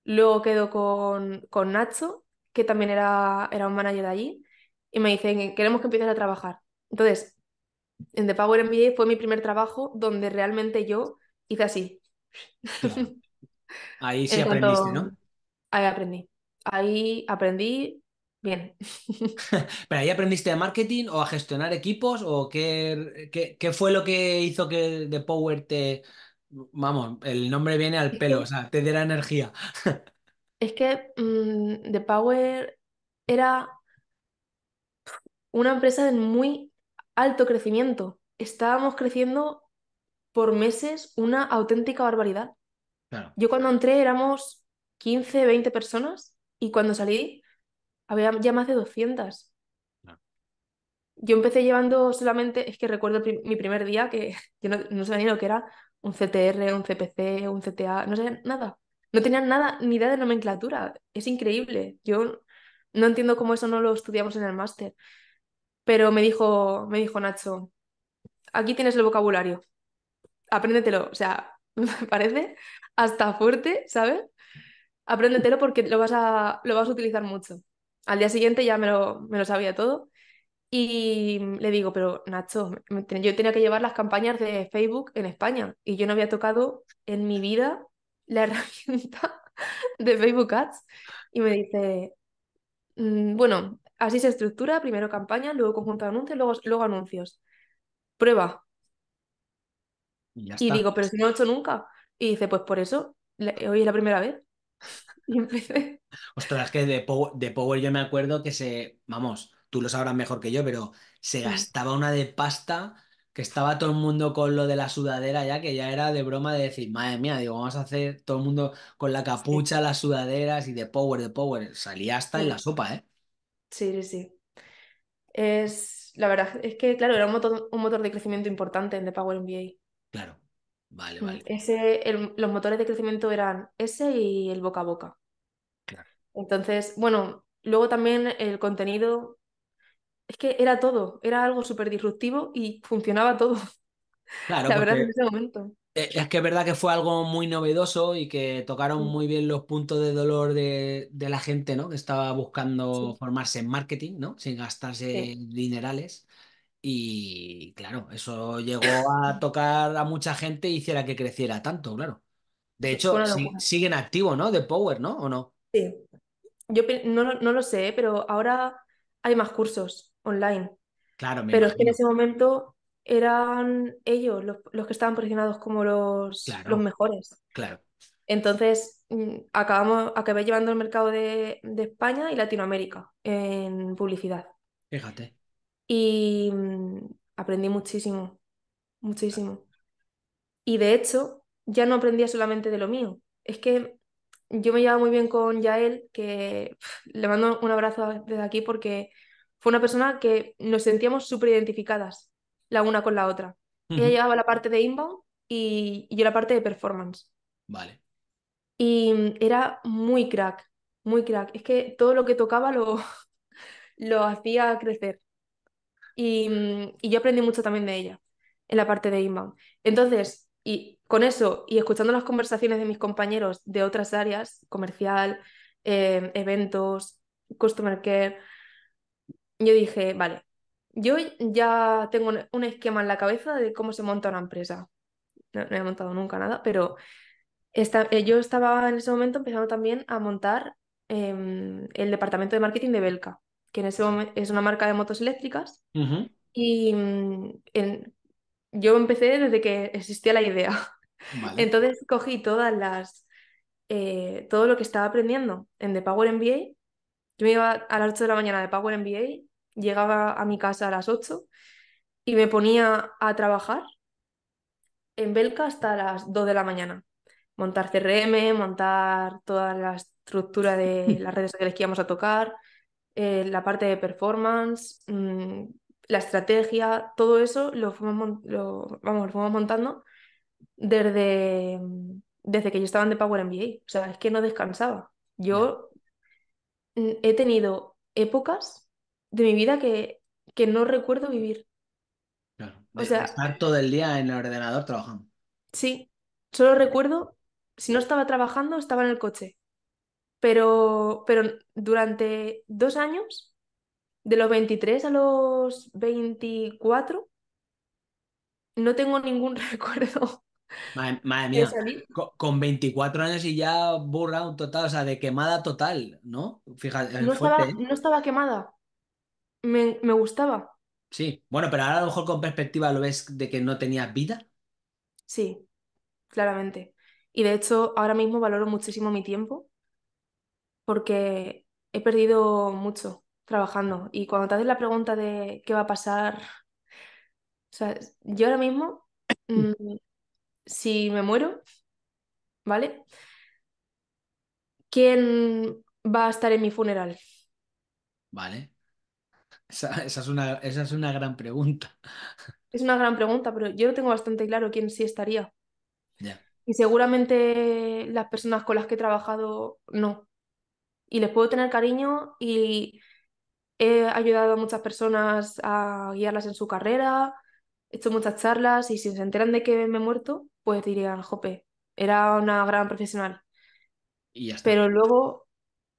luego quedo con, con Nacho, que también era, era un manager de allí, y me dicen, queremos que empieces a trabajar. Entonces, en The Power MBA fue mi primer trabajo donde realmente yo hice así. Ahí sí aprendiste, ¿no? Ahí aprendí. Ahí aprendí, Bien. ¿Pero ahí aprendiste a marketing o a gestionar equipos? ¿O qué, qué, fue lo que hizo que The Power te. Vamos, el nombre viene al pelo, o sea, te diera energía. Es que The mm, Power era una empresa de muy alto crecimiento. Estábamos creciendo por meses una auténtica barbaridad. Yo cuando entré éramos 15, 20 personas y cuando salí había ya más de 200. Yo empecé llevando solamente, es que recuerdo mi primer día que yo no, sabía ni lo que era un CTR, un CPC, un CTA, no sabía nada. No tenía nada, ni idea de nomenclatura. Es increíble. Yo no entiendo cómo eso no lo estudiamos en el máster. Pero me dijo, me dijo Nacho, aquí tienes el vocabulario. Apréndetelo. O sea, me parece hasta fuerte, ¿sabes? Apréndetelo porque lo vas a, lo vas a utilizar mucho. Al día siguiente ya me lo, sabía todo. Y le digo, pero Nacho, yo tenía que llevar las campañas de Facebook en España y yo no había tocado en mi vida la herramienta de Facebook Ads. Y me dice, mm, bueno, así se estructura, primero campaña, luego conjunto de anuncios, luego, anuncios. Prueba. Y, y digo, pero si no lo he hecho nunca. Y dice, pues por eso, hoy es la primera vez. y empecé. Ostras, es que de Power, yo me acuerdo que se, vamos, tú lo sabrás mejor que yo, pero se gastaba una de pasta que estaba todo el mundo con lo de la sudadera ya, que ya era de broma de decir, madre mía, digo, vamos a hacer todo el mundo con la capucha, las sudaderas y de power, de power. Salía hasta en la sopa, ¿eh? Sí, sí, sí. Es, la verdad es que, claro, era un motor, un motor de crecimiento importante en The Power MBA. Claro. Mm, ese, los motores de crecimiento eran ese y el boca a boca. Entonces, bueno, luego también el contenido, es que era todo, era algo súper disruptivo y funcionaba todo. Claro, la verdad en ese momento. E, es que es verdad que fue algo muy novedoso y que tocaron mm. muy bien los puntos de dolor de, la gente, ¿no? Que estaba buscando formarse en marketing, ¿no? Sin gastarse dinerales. Y claro, eso llegó a tocar a mucha gente y hiciera que creciera tanto, claro. De hecho, siguen activos, ¿no? De Power, ¿no? ¿O no? Sí. Yo no, lo sé, pero ahora hay más cursos online. Claro, me Pero es que en ese momento eran ellos los, que estaban posicionados como los, los mejores. Claro. Entonces, mm, acabamos, acabé llevando el mercado de, de España y Latinoamérica en publicidad. Fíjate y mm, aprendí muchísimo, muchísimo. Y de hecho, ya no aprendía solamente de lo mío. Es que yo me llevaba muy bien con Yael, que le mando un abrazo desde aquí porque fue una persona que nos sentíamos súper identificadas la una con la otra. Ella llevaba la parte de inbound y yo la parte de performance. Vale. Y mm, era muy crack, muy crack. Es que todo lo que tocaba lo, lo hacía crecer. Mm, y, yo aprendí mucho también de ella en la parte de inbound. Entonces, y con eso y escuchando las conversaciones de mis compañeros de otras áreas, comercial, eh, eventos, customer care, yo dije, vale, yo ya tengo un esquema en la cabeza de cómo se monta una empresa. No, he montado nunca nada, pero eh, yo estaba en ese momento empezando también a montar em, el departamento de marketing de Belka que en ese momento es una marca de motos eléctricas. Y mm, yo empecé desde que existía la idea. Entonces cogí todas las, eh, todo lo que estaba aprendiendo en The Power MBA. Yo me iba a las 8 de la mañana de Power MBA, llegaba a mi casa a las 8 y me ponía a trabajar en Belka hasta las 2 de la mañana. Montar CRM, montar toda la estructura de las redes sociales que íbamos a tocar, eh, la parte de performance, mm, la estrategia, todo eso lo fuimos, lo, vamos, lo fuimos montando desde, mm, desde que yo estaba en Power MBA. O sea, es que no descansaba. Yo mm, he tenido épocas de mi vida que, que no recuerdo vivir. o sea, estar todo el día en el ordenador trabajando. Sí, solo recuerdo, si no estaba trabajando, estaba en el coche. Pero, durante dos años, de los 23 a los 24, no tengo ningún recuerdo. Madre, mía, con, 24 años y ya burra un total, o sea, de quemada total, ¿no? Fíjate, eh, ¿eh? no, estaba, quemada. Me, me gustaba. Sí, bueno, pero ahora a lo mejor con perspectiva lo ves de que no tenías vida. Sí, claramente. Y de hecho, ahora mismo valoro muchísimo mi tiempo porque he perdido mucho trabajando. Y cuando te haces la pregunta de qué va a pasar, o sea, yo ahora mismo, mm, si me muero, ¿vale? ¿Quién va a estar en mi funeral? Vale. Esa, es una, esa es una gran pregunta. Es una gran pregunta, pero yo tengo bastante claro quién sí estaría. Y seguramente las personas con las que he trabajado no y les puedo tener cariño y he ayudado a muchas personas a guiarlas en su carrera, he hecho muchas charlas y si se enteran de que me he muerto, pues dirían, jope, era una gran profesional. Y Pero luego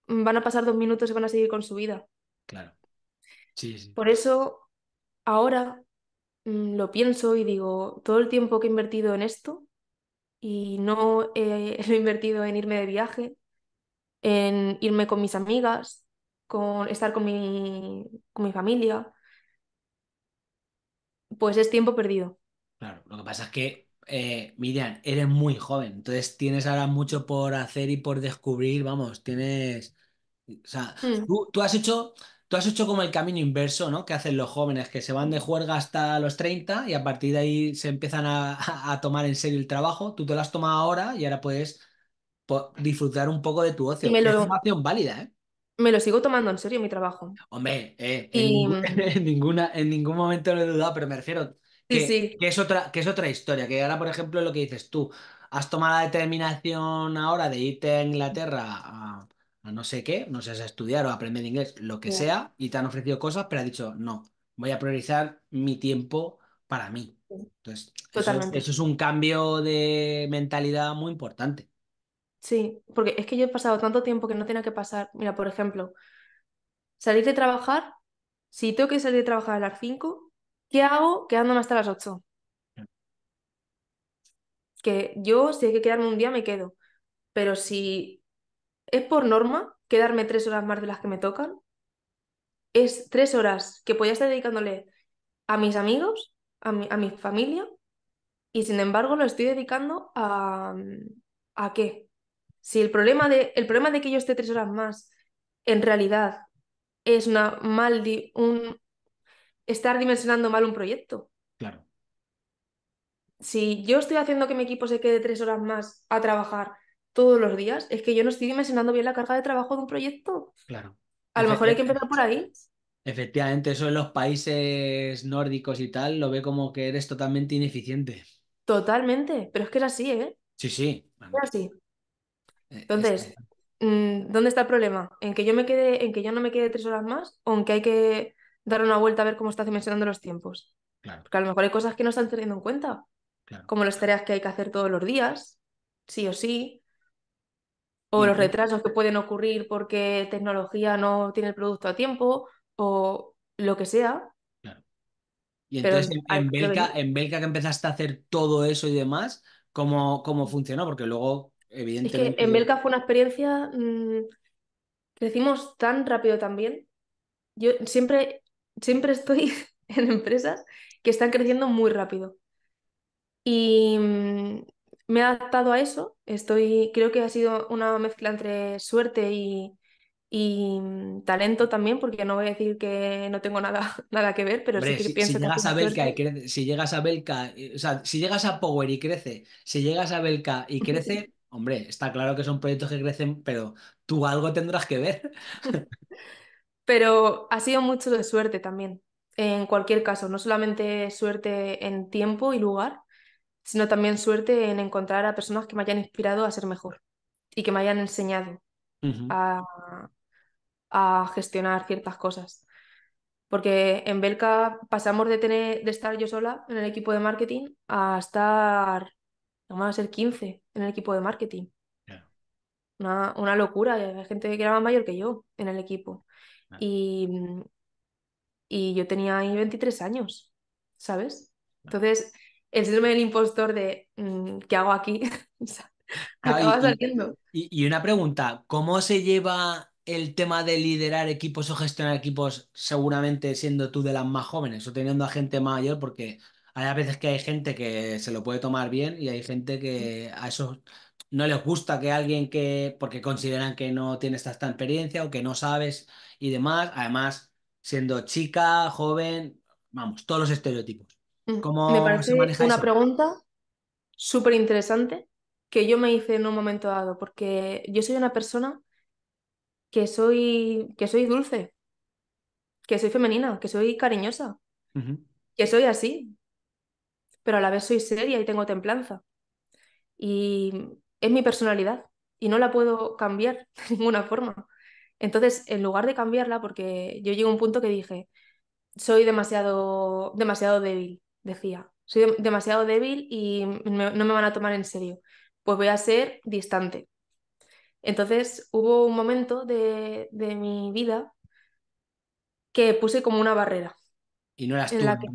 van a pasar dos minutos y van a seguir con su vida. Claro. Por eso ahora mm, lo pienso y digo, todo el tiempo que he invertido en esto y no lo he invertido en irme de viaje, en irme con mis amigas, con estar con mi, con mi familia, pues es tiempo perdido. Claro, lo que pasa es que, eh, Miriam, eres muy joven, entonces tienes ahora mucho por hacer y por descubrir, vamos, tienes... O sea, hmm. tú, has hecho... Tú has hecho como el camino inverso, ¿no? Que hacen los jóvenes, que se van de juerga hasta los 30 y a partir de ahí se empiezan a, a tomar en serio el trabajo. Tú te lo has tomado ahora y ahora puedes disfrutar un poco de tu ocio. Es válida, ¿eh? Me lo sigo tomando en serio mi trabajo. Hombre, eh, mm. en, ninguna, en ningún momento lo he dudado, pero me refiero que, que, es otra, que es otra historia. Que ahora, por ejemplo, lo que dices tú, has tomado la determinación ahora de irte a Inglaterra a, no sé qué, no sé a estudiar o a aprender inglés, lo que sea, y te han ofrecido cosas, pero has dicho, no, voy a priorizar mi tiempo para mí. Entonces, eso es un cambio de mentalidad muy importante. Sí, porque es que yo he pasado tanto tiempo que no tenía que pasar. Mira, por ejemplo, salir de trabajar, si tengo que salir de trabajar a las 5, ¿qué hago quedándome hasta las 8? Que yo, si hay que quedarme un día, me quedo. Pero si es por norma quedarme tres horas más de las que me tocan, es tres horas que podía estar dedicándole a mis amigos, a mi, a mi familia, y sin embargo lo estoy dedicando a... ¿A qué? Si el problema de, el problema de que yo esté tres horas más, en realidad, es una mal un estar dimensionando mal un proyecto. Claro. Si yo estoy haciendo que mi equipo se quede tres horas más a trabajar todos los días, es que yo no estoy dimensionando bien la carga de trabajo de un proyecto. Claro. A lo mejor hay e, que empezar por ahí. Efectivamente, eso en los países nórdicos y tal lo ve como que eres totalmente ineficiente. Totalmente, pero es que es así, ¿eh? Sí, sí. es así. Eh, entonces, mm, ¿dónde está el problema? ¿En que yo me quede, en que yo no me quede tres horas más? ¿O en que hay que dar una vuelta a ver cómo está dimensionando los tiempos? Claro. Porque a lo mejor hay cosas que no están teniendo en cuenta, como las tareas que hay que hacer todos los días, sí o sí, o los retrasos que pueden ocurrir porque tecnología no tiene el producto a tiempo, o lo que sea. Y entonces en, en, Belka, que empezaste a hacer todo eso y demás, ¿cómo, cómo funcionó? Porque luego en Belka fue una experiencia. Mm, crecimos tan rápido también. Yo siempre, siempre estoy en empresas que están creciendo muy rápido. Y mm, me he adaptado a eso. Estoy, creo que ha sido una mezcla entre suerte y, mm, talento también, porque no voy a decir que no tengo nada, nada que ver, pero sí si, pienso llegas a Belka y si llegas a Belka, eh, o sea, si llegas a Power y crece, si llegas a Belka y crece, Hombre, está claro que son proyectos que crecen, pero tú algo tendrás que ver. pero ha sido mucho de suerte también, en cualquier caso, no solamente suerte en tiempo y lugar, sino también suerte en encontrar a personas que me hayan inspirado a ser mejor y que me hayan enseñado a, a, gestionar ciertas cosas. Porque en Belka pasamos de, tener, de estar yo sola en el equipo de marketing a estar Vamos a ser 15 en el equipo de marketing. Una, una, locura, hay gente que era más mayor que yo en el equipo. Y, y yo tenía ahí 23 años, ¿sabes? Entonces, el síndrome del impostor de mm, ¿qué hago aquí? Ah, acaba saliendo. Y, y, una pregunta, ¿cómo se lleva el tema de liderar equipos o gestionar equipos seguramente siendo tú de las más jóvenes o teniendo a gente mayor? Porque hay veces que hay gente que se lo puede tomar bien y hay gente que a eso no les gusta que alguien que, porque consideran que no tienes esta, experiencia o que no sabes y demás, además siendo chica, joven, vamos, todos los estereotipos. ¿Cómo me parece una pregunta súper interesante que yo me hice en un momento dado, porque yo soy una persona que soy, que soy dulce, que soy femenina, que soy cariñosa, que soy así pero a la vez soy seria y tengo templanza. Y es mi personalidad y no la puedo cambiar de ninguna forma. Entonces, en lugar de cambiarla, porque yo llego a un punto que dije, soy demasiado, demasiado débil, decía, soy demasiado débil y no me van a tomar en serio, pues voy a ser distante. Entonces, hubo un momento de, mi vida que puse como una barrera. Y no eras la que,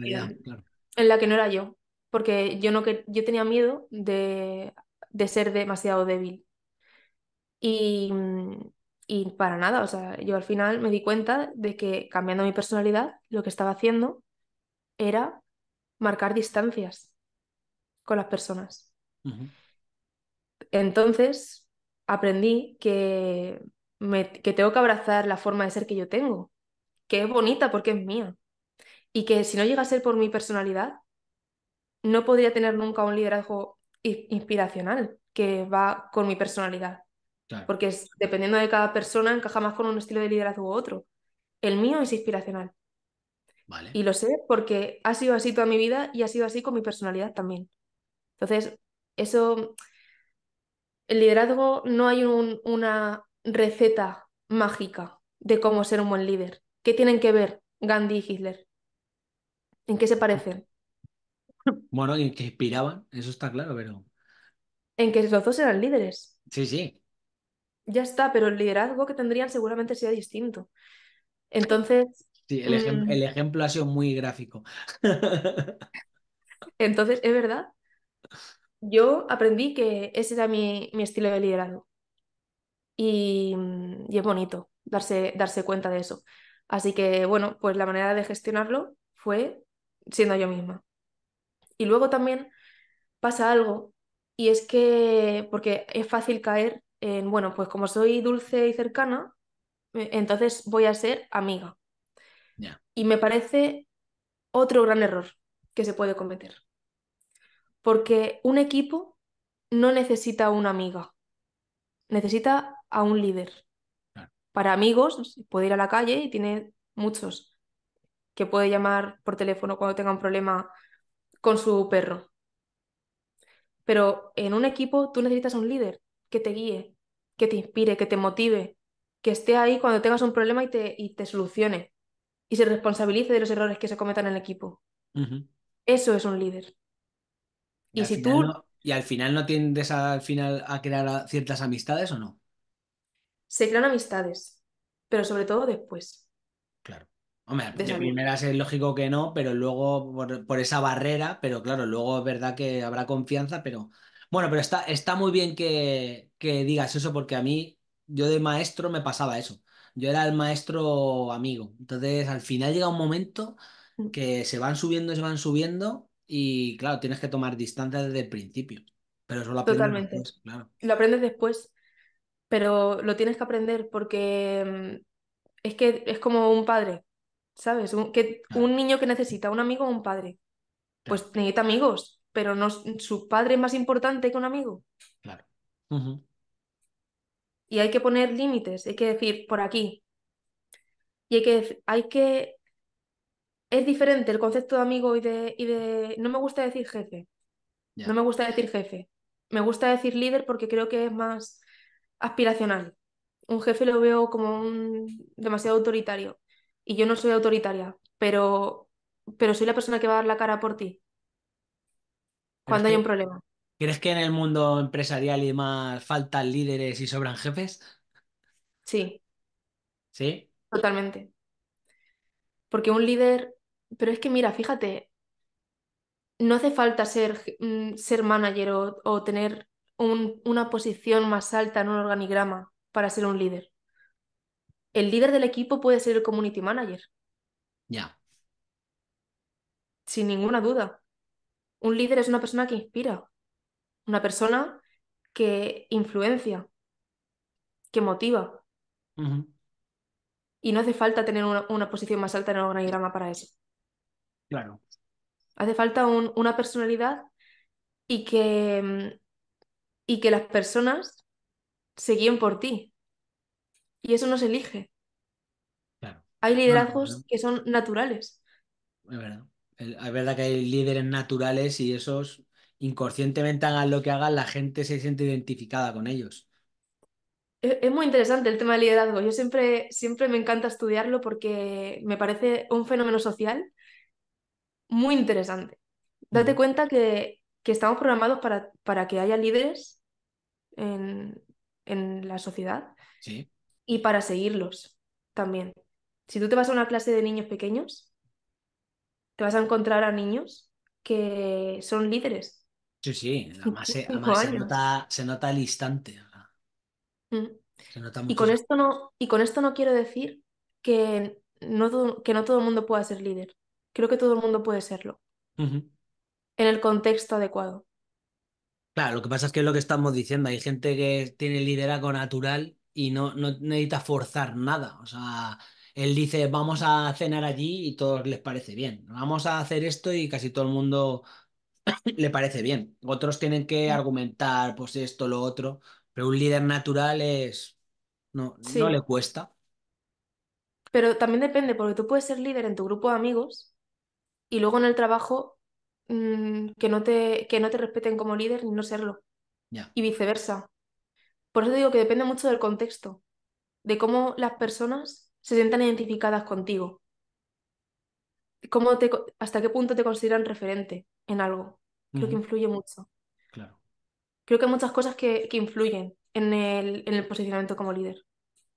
en la que no era yo porque yo, no, yo tenía miedo de, ser demasiado débil. Mm, y, para nada, o sea, yo al final me di cuenta de que cambiando mi personalidad, lo que estaba haciendo era marcar distancias con las personas. Entonces aprendí que, me, que tengo que abrazar la forma de ser que yo tengo, que es bonita porque es mía, y que si no llega a ser por mi personalidad, no podría tener nunca un liderazgo inspiracional que va con mi personalidad. Porque dependiendo de cada persona encaja más con un estilo de liderazgo u otro. El mío es inspiracional. Y lo sé porque ha sido así toda mi vida y ha sido así con mi personalidad también. Entonces, eso, el liderazgo no hay una receta mágica de cómo ser un buen líder. ¿Qué tienen que ver Gandhi y Hitler? ¿En qué se parecen? Bueno, y que inspiraban, eso está claro, pero. En que los dos eran líderes. Sí, sí. Ya está, pero el liderazgo que tendrían seguramente sería distinto. Entonces. Sí, el, mm, ejemplo ha sido muy gráfico. Entonces, es verdad. Yo aprendí que ese era mi, estilo de liderazgo. Y, mm, y, es bonito darse, darse cuenta de eso. Así que, bueno, pues la manera de gestionarlo fue siendo yo misma. Y luego también pasa algo, y es que, porque es fácil caer en, bueno, pues como soy dulce y cercana, eh, entonces voy a ser amiga. Y me parece otro gran error que se puede cometer. Porque un equipo no necesita una amiga, necesita a un líder. Para amigos, puede ir a la calle y tiene muchos que puede llamar por teléfono cuando tenga un problema con su perro. Pero en un equipo tú necesitas un líder que te guíe, que te inspire, que te motive, que esté ahí cuando tengas un problema y te, te solucione y se responsabilice de los errores que se cometan en el equipo. Eso es un líder. Y, si tú... ¿Y al final no tiendes al final a crear ciertas amistades o no? Se crean amistades, pero sobre todo después. Hombre, de, primeras es lógico que no, pero luego por, esa barrera, pero claro, luego es verdad que habrá confianza, pero bueno, pero está, está muy bien que, digas eso porque a mí, yo de maestro me pasaba eso. Yo era el maestro amigo. Entonces, al final llega un momento mm. que se van subiendo, se van subiendo y claro, tienes que tomar distancia desde el principio. Pero eso lo aprendes Totalmente. claro. Lo aprendes después, pero lo tienes que aprender porque mm, es que es como un padre. ¿sabes? Un, que un niño que necesita un amigo o un padre, pues necesita amigos, pero no, su padre es más importante que un amigo. Claro. Y hay que poner límites, hay que decir por aquí. Y hay que, hay que... Es diferente el concepto de amigo y de... Y de... No me gusta decir jefe. No me gusta decir jefe. Me gusta decir líder porque creo que es más aspiracional. Un jefe lo veo como un... demasiado autoritario y yo no soy autoritaria, pero, pero soy la persona que va a dar la cara por ti cuando hay un problema. ¿Crees que en el mundo empresarial y demás faltan líderes y sobran jefes? Sí. ¿Sí? Totalmente. Porque un líder, pero es que mira, fíjate, no hace falta ser, mm, ser manager o, tener una posición más alta en un organigrama para ser un líder el líder del equipo puede ser el community manager. Ya. Sin ninguna duda. Un líder es una persona que inspira, una persona que influencia, que motiva. Y no hace falta tener una, posición más alta en el organigrama para eso. Claro. Hace falta una personalidad y que, y que las personas se guíen por ti. Y eso no se elige. Claro. Hay liderazgos que son naturales. Es verdad. Es verdad que hay líderes naturales y esos inconscientemente hagan lo que hagan, la gente se siente identificada con ellos. E, es, muy interesante el tema del liderazgo. Yo siempre, siempre me encanta estudiarlo porque me parece un fenómeno social muy interesante. Date mm. cuenta que, estamos programados para, para que haya líderes en, en la sociedad. Sí y para seguirlos también. Si tú te vas a una clase de niños pequeños, te vas a encontrar a niños que son líderes. Sí, sí, además, se, nota, se al instante. Mm. Se nota Y, con esto no, y con esto no quiero decir que no, todo, que no todo el mundo pueda ser líder. Creo que todo el mundo puede serlo. En el contexto adecuado. Claro, lo que pasa es que es lo que estamos diciendo. Hay gente que tiene liderazgo natural y no, no necesita forzar nada. O sea, él dice, vamos a cenar allí y todos les parece bien. Vamos a hacer esto y casi todo el mundo le parece bien. Otros tienen que mm. argumentar, pues esto, lo otro. Pero un líder natural es. No, no le cuesta. Pero también depende, porque tú puedes ser líder en tu grupo de amigos y luego en el trabajo mm, que, no te, que no te respeten como líder ni no serlo. Y viceversa. Por eso digo que depende mucho del contexto, de cómo las personas se sientan identificadas contigo. Cómo te, hasta qué punto te consideran referente en algo. Creo que influye mucho. Claro. Creo que hay muchas cosas que, influyen en el, en el, posicionamiento como líder.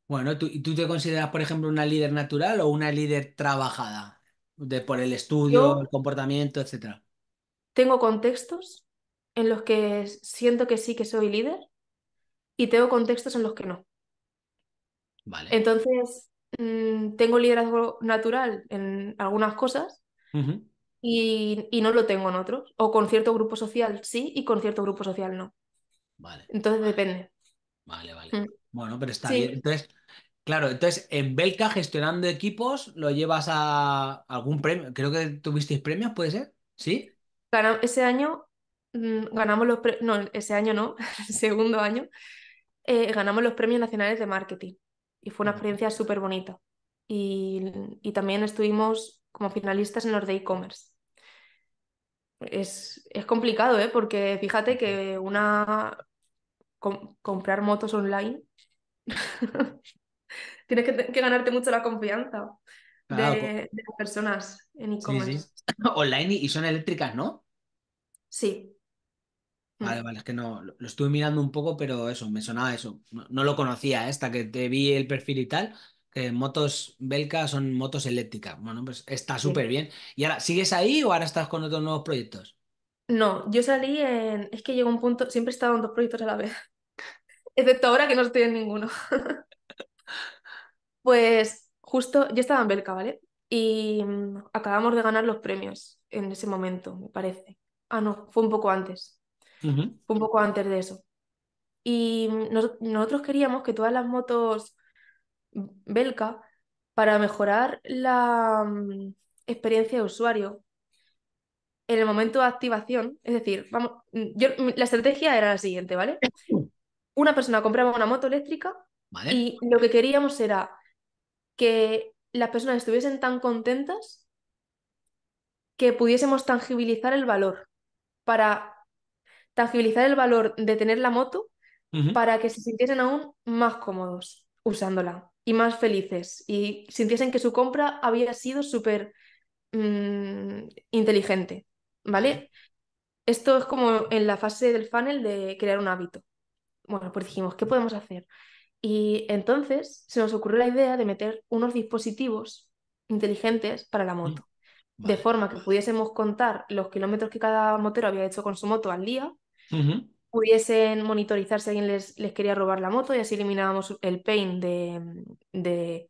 Bueno, ¿tú, ¿tú te consideras, por ejemplo, una líder natural o una líder trabajada? De, por el estudio, el comportamiento, etcétera. Tengo contextos en los que siento que sí que soy líder y tengo contextos en los que no. Vale. Entonces, mm, tengo liderazgo natural en algunas cosas y, no lo tengo en otros. O con cierto grupo social sí y con cierto grupo social no. Vale. Entonces depende. Vale, vale. Mm. Bueno, pero está bien. Entonces, claro, entonces en Belka gestionando equipos lo llevas a algún premio. Creo que tuvisteis premios, ¿puede ser? ¿Sí? ese año mm, ganamos los premios. No, ese año no, segundo año eh, ganamos los premios nacionales de marketing y fue una experiencia súper bonita. Y, también estuvimos como finalistas en los de e-commerce. Es, complicado, ¿eh? porque fíjate que una comprar motos online tienes que, ganarte mucho la confianza de, ah, las personas en e-commerce. Online y son eléctricas, ¿no? Sí, Vale, mm. vale, es que no, lo, estuve mirando un poco, pero eso, me sonaba eso. No, lo conocía, ¿eh? hasta que te vi el perfil y tal, que motos Belka son motos eléctricas. Bueno, pues está súper bien. ¿Y ahora sigues ahí o ahora estás con otros nuevos proyectos? No, yo salí en. Es que llegó un punto, siempre he estado en dos proyectos a la vez. Excepto ahora que no estoy en ninguno. pues justo, yo estaba en Belca, ¿vale? Y mm, acabamos de ganar los premios en ese momento, me parece. Ah, no, fue un poco antes un poco antes de eso. Y nosotros queríamos que todas las motos Belka, para mejorar la mm, experiencia de usuario en el momento de activación, es decir, vamos, mm, yo, mm, la estrategia era la siguiente, ¿vale? Una persona compraba una moto eléctrica y lo que queríamos era que las personas estuviesen tan contentas que pudiésemos tangibilizar el valor para tangibilizar el valor de tener la moto para que se sintiesen aún más cómodos usándola y más felices y sintiesen que su compra había sido súper mm, inteligente, ¿vale? Esto es como en la fase del funnel de crear un hábito. Bueno, pues dijimos, ¿qué podemos hacer? Y entonces se nos ocurrió la idea de meter unos dispositivos inteligentes para la moto, de forma que pudiésemos contar los kilómetros que cada motero había hecho con su moto al día Pudiesen monitorizar si alguien les, les, quería robar la moto y así eliminábamos el pain de,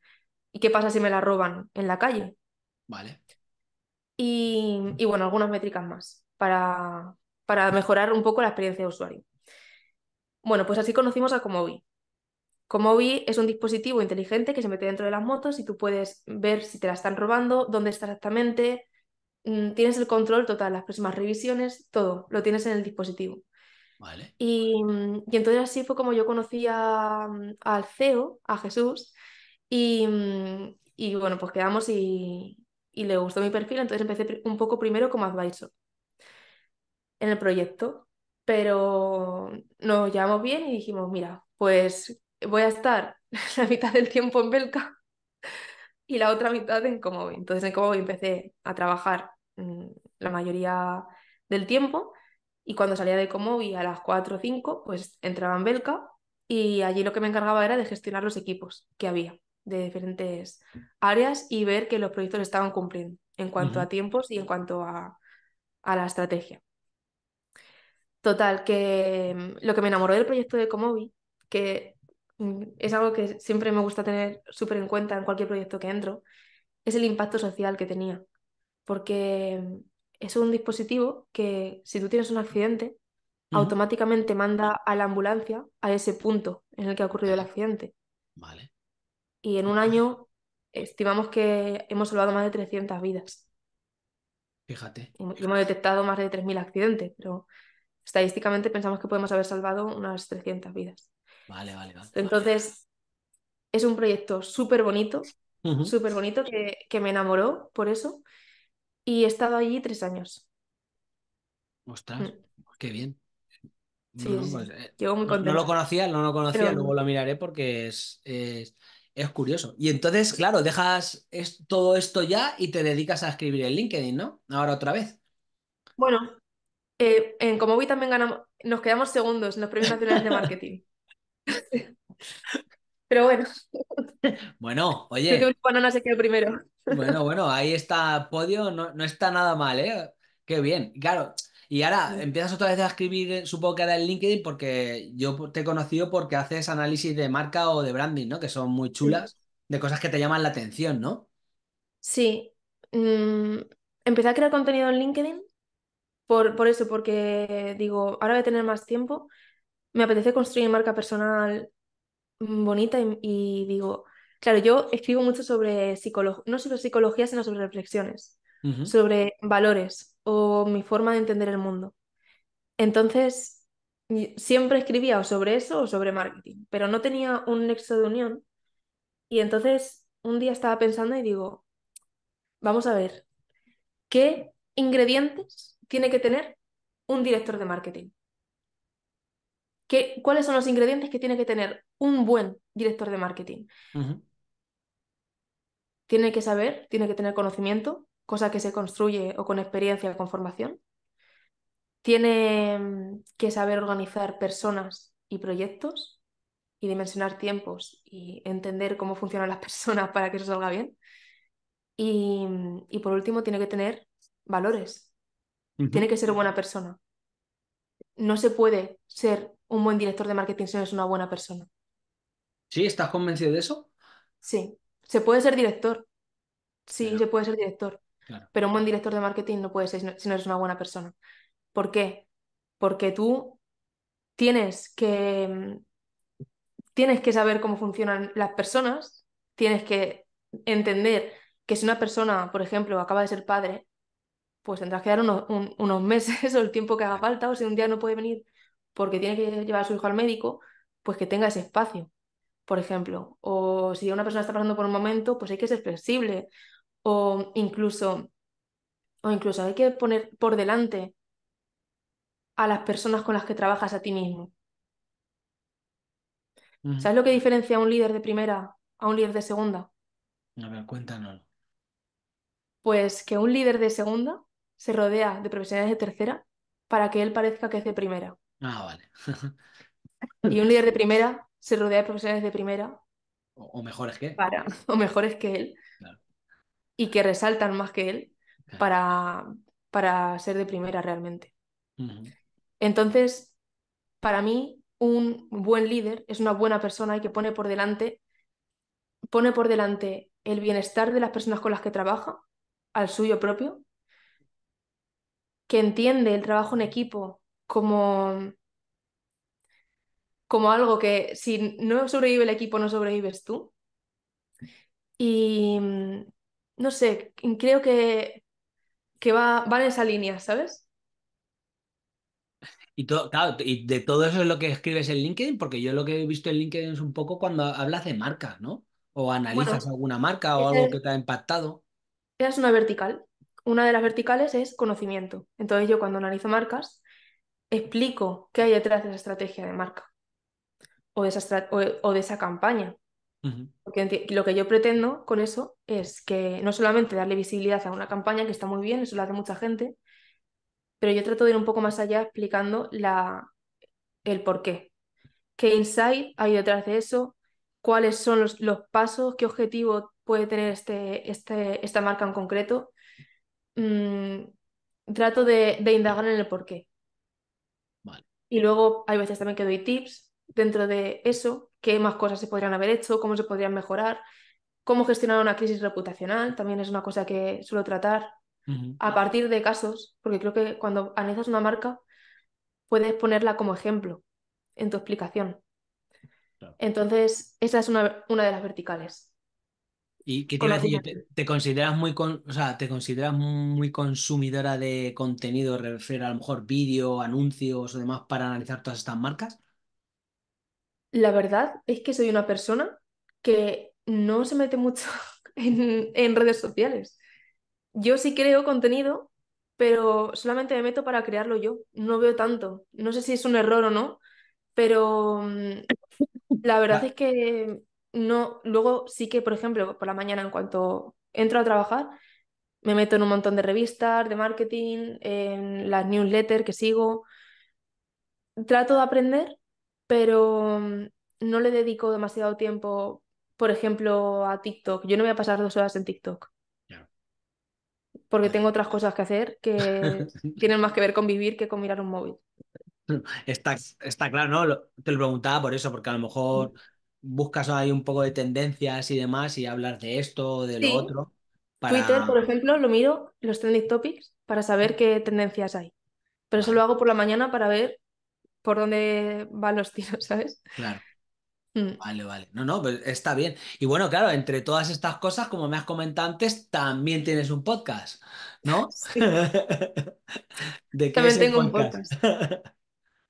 ¿y qué pasa si me la roban en la calle? Vale. Y, bueno, algunas métricas más para, para, mejorar un poco la experiencia de usuario. Bueno, pues así conocimos a Comobi. Comobi es un dispositivo inteligente que se mete dentro de las motos y tú puedes ver si te la están robando, dónde está exactamente, Mm, tienes el control total, las próximas revisiones, todo, lo tienes en el dispositivo. Vale. Y, entonces así fue como yo conocí mm, al CEO, a Jesús, mm, y, bueno, pues quedamos y, le gustó mi perfil, entonces empecé un poco primero como advisor en el proyecto, pero nos llevamos bien y dijimos, mira, pues voy a estar la mitad del tiempo en Belka y la otra mitad en Comovi. Entonces en Comovi empecé a trabajar Mm, la mayoría del tiempo. Y cuando salía de Comovi a las 4 o 5, pues entraba en Belca y allí lo que me encargaba era de gestionar los equipos que había de diferentes áreas y ver que los proyectos estaban cumpliendo en cuanto a tiempos y en cuanto a, la estrategia. Total, que mm, lo que me enamoró del proyecto de Comovi, que mm, es algo que siempre me gusta tener súper en cuenta en cualquier proyecto que entro, es el impacto social que tenía porque es un dispositivo que si tú tienes un accidente, automáticamente manda a la ambulancia a ese punto en el que ha ocurrido el accidente. Vale. Y en un año estimamos que hemos salvado más de 300 vidas. Fíjate. Hemos, detectado más de 3.000 accidentes, pero estadísticamente pensamos que podemos haber salvado unas 300 vidas. Vale, vale, vale. Entonces, es un proyecto súper bonito, súper bonito, que, que, me enamoró por eso y he estado allí tres años. Ostras, mm. qué bien. Sí, pues, eh, no, muy contento. No, lo conocía, no lo conocía, luego lo miraré porque es, es, curioso. Y entonces, claro, dejas todo esto ya y te dedicas a escribir en LinkedIn, ¿no? Ahora otra vez. Bueno, eh, en vi también ganamos, nos quedamos segundos en los premios nacionales de marketing. Pero bueno. Bueno, oye. primero. Bueno, bueno, ahí está podio, no, está nada mal, ¿eh? Qué bien, claro. Y ahora empiezas otra vez a escribir, eh, supongo que era en LinkedIn, porque yo te he conocido porque haces análisis de marca o de branding, ¿no? Que son muy chulas, de cosas que te llaman la atención, ¿no? Sí. Mm, empecé a crear contenido en LinkedIn por, por eso, porque digo, ahora voy a tener más tiempo, me apetece construir marca personal, Mm, bonita y, digo, claro, yo escribo mucho sobre psicología, no sobre psicología, sino sobre reflexiones, sobre valores o mi forma de entender el mundo. Entonces, siempre escribía sobre eso o sobre marketing, pero no tenía un nexo de unión. Y entonces un día estaba pensando y digo, vamos a ver, ¿qué ingredientes tiene que tener un director de marketing? ¿Cuáles son los ingredientes que tiene que tener un buen director de marketing? Tiene que saber, tiene que tener conocimiento, cosa que se construye o con experiencia, con formación. Tiene mm, que saber organizar personas y proyectos y dimensionar tiempos y entender cómo funcionan las personas para que eso salga bien. Y, mm, por último, tiene que tener valores. Tiene que ser buena persona. No se puede ser un buen director de marketing si eres una buena persona. ¿Sí? ¿Estás convencido de eso? Sí, se puede ser director. Sí, se puede ser director. Pero un buen director de marketing no puede ser si no, eres una buena persona. ¿Por qué? Porque tú tienes que, tienes que saber cómo funcionan las personas, tienes que entender que si una persona, por ejemplo, acaba de ser padre, pues tendrás que dar unos meses o el tiempo que haga falta, o si un día no puede venir porque tiene que llevar a su hijo al médico, pues que tenga ese espacio, por ejemplo. O si una persona está pasando por un momento, pues hay que ser flexible. O incluso, o incluso hay que poner por delante a las personas con las que trabajas a ti mismo. ¿Sabes lo que diferencia a un líder de primera a un líder de segunda? A ver, cuéntanos. Pues que un líder de segunda se rodea de profesionales de tercera para que él parezca que es de primera. Ah, vale. Y un líder de primera se rodea de profesionales de primera. O, mejores que él. Para, o mejores que él. Y que resaltan más que él para, para ser de primera realmente. Entonces, para mí, un buen líder es una buena persona y que pone por delante, pone por delante el bienestar de las personas con las que trabaja, al suyo propio, que entiende el trabajo en equipo como, como algo que si no sobrevive el equipo, no sobrevives tú. Y mm, no sé, creo que, que va, va en esa línea, ¿sabes? Y todo, y de todo eso es lo que escribes en LinkedIn, porque yo lo que he visto en LinkedIn es un poco cuando hablas de marca, ¿no? O analizas alguna marca o algo que te ha impactado. Es una vertical. Una de las verticales es conocimiento. Entonces yo cuando analizo marcas, explico qué hay detrás de esa estrategia de marca o de esa, o, de esa campaña. Porque lo que yo pretendo con eso es que no solamente darle visibilidad a una campaña, que está muy bien, eso lo hace mucha gente, pero yo trato de ir un poco más allá explicando la, el por qué. ¿Qué insight hay detrás de eso? ¿Cuáles son los, los pasos? ¿Qué objetivo puede tener este, este, esta marca en concreto? Mm, trato de, de, indagar en el por qué. Y luego hay veces también que doy tips dentro de eso, qué más cosas se podrían haber hecho, cómo se podrían mejorar, cómo gestionar una crisis reputacional, también es una cosa que suelo tratar a partir de casos, porque creo que cuando analizas una marca puedes ponerla como ejemplo en tu explicación. Entonces, esa es una de las verticales. Y qué te, consideras muy o sea, te consideras muy consumidora de contenido, refiero a lo mejor vídeo, anuncios o demás para analizar todas estas marcas. La verdad es que soy una persona que no se mete mucho en, redes sociales. Yo sí creo contenido, pero solamente me meto para crearlo yo. No veo tanto. No sé si es un error o no, pero mm, la verdad es que no, luego sí que, por ejemplo, por la mañana en cuanto entro a trabajar, me meto en un montón de revistas, de marketing, en las newsletters que sigo. Trato de aprender, pero mm, no le dedico demasiado tiempo, por ejemplo, a TikTok. Yo no voy a pasar dos horas en TikTok. Porque tengo otras cosas que hacer que tienen más que ver con vivir que con mirar un móvil. Está, está claro, ¿no? Te lo preguntaba por eso, porque a lo mejor buscas ahí un poco de tendencias y demás y hablas de esto o de lo otro. Twitter, por ejemplo, lo miro, los trending topics, para saber qué tendencias hay. Pero eso lo hago por la mañana para ver por dónde van los tiros, ¿sabes? Claro. Mm. Vale, vale. No, no, pues está bien. Y bueno, claro, entre todas estas cosas, como me has comentado antes, también tienes un podcast, ¿no? también tengo un podcast.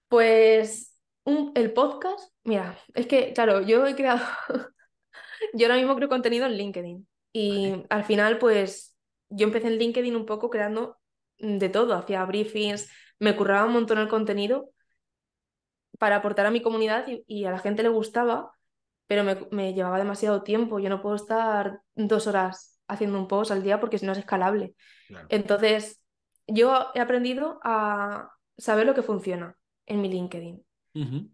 Pues el podcast Mira, es que, claro, yo he creado, yo ahora mismo creo contenido en LinkedIn y al final, pues, yo empecé en LinkedIn un poco creando de todo, hacía briefings, me curraba un montón el contenido para aportar a mi comunidad y, a la gente le gustaba, pero me, me, llevaba demasiado tiempo, yo no puedo estar dos horas haciendo un post al día porque si no es escalable. Entonces, yo he aprendido a saber lo que funciona en mi LinkedIn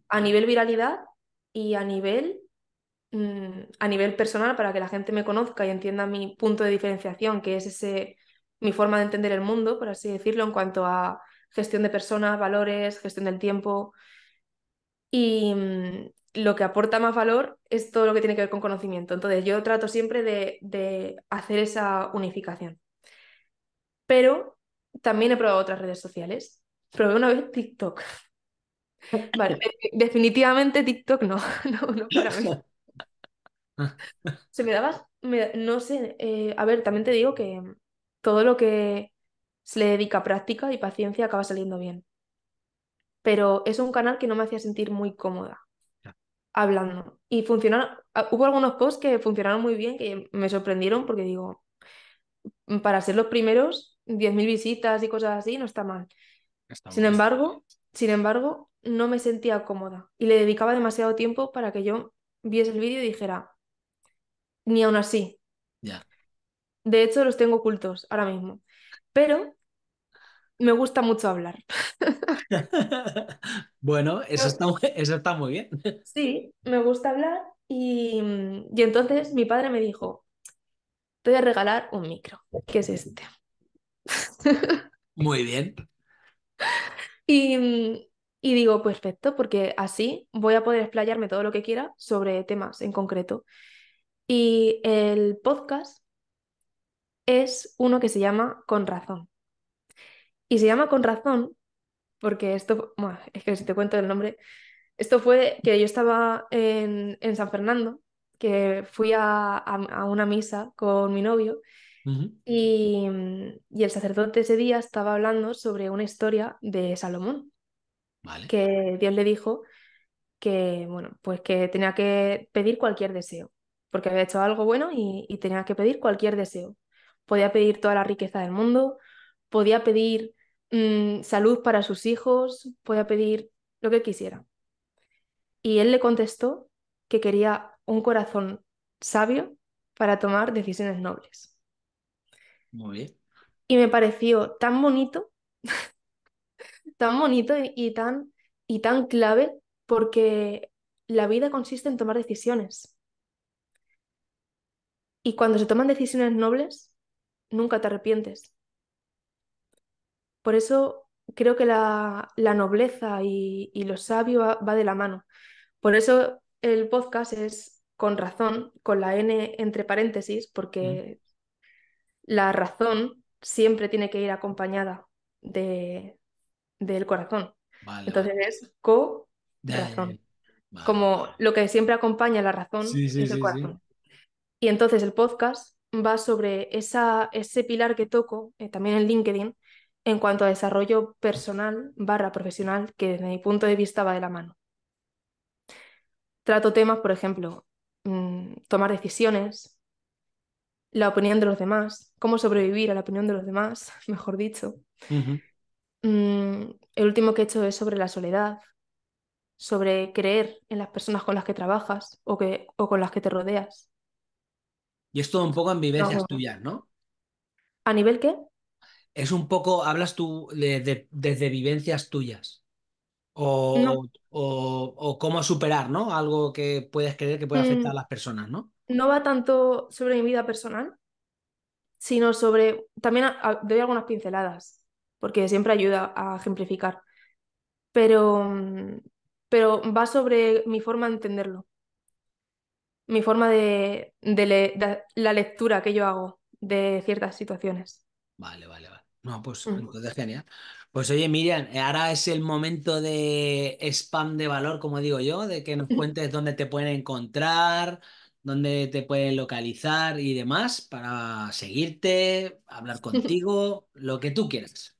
a nivel viralidad y a nivel, mm, a nivel personal para que la gente me conozca y entienda mi punto de diferenciación, que es ese, mi forma de entender el mundo, por así decirlo, en cuanto a gestión de personas, valores, gestión del tiempo. Y mm, lo que aporta más valor es todo lo que tiene que ver con conocimiento. Entonces yo trato siempre de, de hacer esa unificación. Pero también he probado otras redes sociales. Probé una vez TikTok. Vale, definitivamente TikTok no, no, no para mí. Se me daba, no sé, eh, a ver, también te digo que todo lo que se le dedica práctica y paciencia acaba saliendo bien. Pero es un canal que no me hacía sentir muy cómoda hablando. Y funcionaron, ah, hubo algunos posts que funcionaron muy bien, que me sorprendieron porque digo, para ser los primeros, 10.000 visitas y cosas así no está mal. sin embargo, sin embargo, no me sentía cómoda y le dedicaba demasiado tiempo para que yo viese el vídeo y dijera, ni aún así. ya De hecho, los tengo ocultos ahora mismo. Pero me gusta mucho hablar. bueno, eso está, eso está muy bien. Sí, me gusta hablar y, mm, y entonces mi padre me dijo, te voy a regalar un micro, que es este. muy bien. Y mm, y digo, perfecto, porque así voy a poder explayarme todo lo que quiera sobre temas en concreto. Y el podcast es uno que se llama Con Razón. Y se llama Con Razón porque esto, es que si te cuento el nombre, esto fue que yo estaba en, San Fernando, que fui a, una misa con mi novio y, y el sacerdote ese día estaba hablando sobre una historia de Salomón. Que Dios le dijo que, bueno, pues que tenía que pedir cualquier deseo, porque había hecho algo bueno y, tenía que pedir cualquier deseo. Podía pedir toda la riqueza del mundo, podía pedir mm, salud para sus hijos, podía pedir lo que quisiera. Y él le contestó que quería un corazón sabio para tomar decisiones nobles. Muy bien. Y me pareció tan bonito tan bonito y, tan, y tan clave porque la vida consiste en tomar decisiones. Y cuando se toman decisiones nobles, nunca te arrepientes. Por eso creo que la, nobleza y, lo sabio va, de la mano. Por eso el podcast es con razón, con la N entre paréntesis, porque mm. la razón siempre tiene que ir acompañada de, del corazón. Entonces es co-razón. Como lo que siempre acompaña la razón es el Y entonces el podcast va sobre esa, ese pilar que toco, eh, también en LinkedIn, en cuanto a desarrollo personal barra profesional, que desde mi punto de vista va de la mano. Trato temas, por ejemplo, mm, tomar decisiones, la opinión de los demás, cómo sobrevivir a la opinión de los demás, mejor dicho. Mm, el último que he hecho es sobre la soledad, sobre creer en las personas con las que trabajas o, que, o con las que te rodeas. Y es todo un poco en vivencias tuyas, ¿no? ¿A nivel qué? Es un poco, hablas tú de, desde vivencias tuyas. O, o, cómo superar, ¿no? Algo que puedes creer que puede afectar a mm, las personas, ¿no? No va tanto sobre mi vida personal, sino sobre. También doy algunas pinceladas porque siempre ayuda a ejemplificar. Pero, mm, pero va sobre mi forma de entenderlo, mi forma de, la lectura que yo hago de ciertas situaciones. Vale, vale, vale. No, pues mm. genial. Pues oye, Miriam, eh, ahora es el momento de spam de valor, como digo yo, de que nos cuentes dónde te pueden encontrar, dónde te pueden localizar y demás para seguirte, hablar contigo, lo que tú quieras.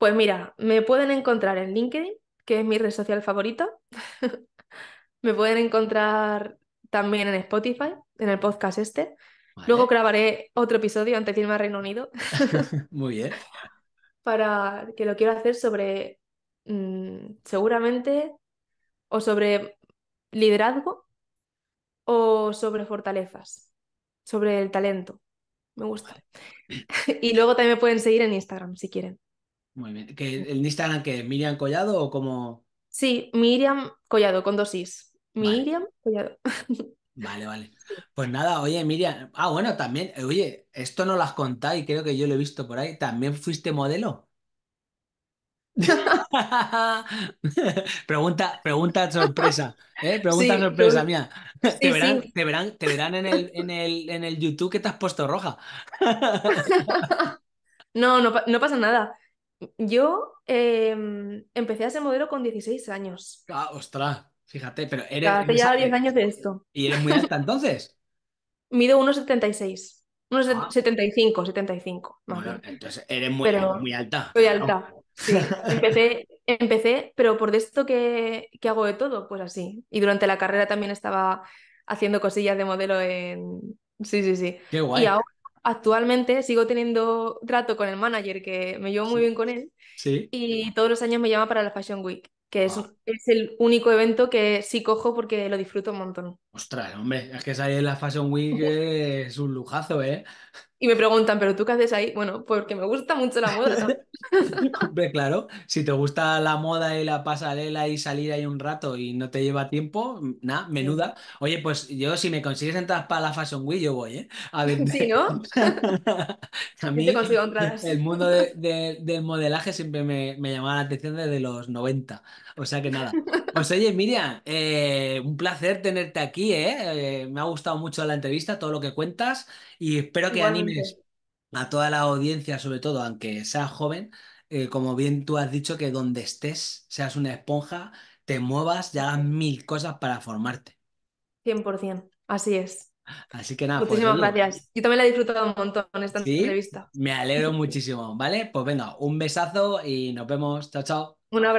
Pues mira, me pueden encontrar en LinkedIn, que es mi red social favorita. me pueden encontrar también en Spotify, en el podcast este. Luego grabaré otro episodio antes de irme a Reino Unido. Muy bien. Para que lo quiero hacer sobre, mm, seguramente, o sobre liderazgo o sobre fortalezas, sobre el talento. Me gusta. y luego también me pueden seguir en Instagram si quieren. Muy bien. ¿Que ¿El Instagram que Miriam Collado o como...? Sí, Miriam Collado, con dosis Miriam Collado. Vale, vale. Pues nada, oye, Miriam. Ah, bueno, también, eh, oye, esto no lo has contado y creo que yo lo he visto por ahí. ¿También fuiste modelo? pregunta, pregunta sorpresa, ¿eh? Pregunta sorpresa mía. te, verán, verán, en el, en el, en el YouTube que te has puesto roja. no, no, no pasa nada. Yo em, empecé a ser modelo con 16 años. Ah, ostras, fíjate, pero eres. ya 10 eh, años de esto. ¿Y eres muy alta entonces? Mido 1,76. Unos ah. 75, 75. entonces eres muy, muy alta. Muy alta. Empecé, pero por esto que, que hago de todo, pues así. Y durante la carrera también estaba haciendo cosillas de modelo en. Sí, sí, sí. Qué guay. Y ahora, actualmente sigo teniendo trato con el manager, que me llevo muy bien con él, ¿Sí? y todos los años me llama para la Fashion Week, que es, ah. es, el único evento que sí cojo porque lo disfruto un montón. Ostras, hombre, es que salir en la Fashion Week es un lujazo, ¿eh? Y me preguntan, ¿pero tú qué haces ahí? Bueno, porque me gusta mucho la moda. claro, si te gusta la moda y la pasarela y salir ahí un rato y no te lleva tiempo, nada, menuda. Oye, pues yo si me consigues entrar para la Fashion Week, yo voy, ¿eh? A ver. Sí, ¿no? a el mundo del modelaje siempre me, me llamaba la atención desde los 90. O sea que nada. Pues oye, Miriam, eh, un placer tenerte aquí, ¿eh? Eh, Me ha gustado mucho la entrevista, todo lo que cuentas y espero que animes a toda la audiencia, sobre todo, aunque seas joven, como bien tú has dicho, que donde estés seas una esponja, te muevas y hagas mil cosas para formarte. 100%, así es. Así que nada. Pues Muchísimas gracias. Yo también la he disfrutado un montón esta entrevista. Me alegro muchísimo, ¿vale? Pues venga, un besazo y nos vemos. Chao, chao. Un abrazo.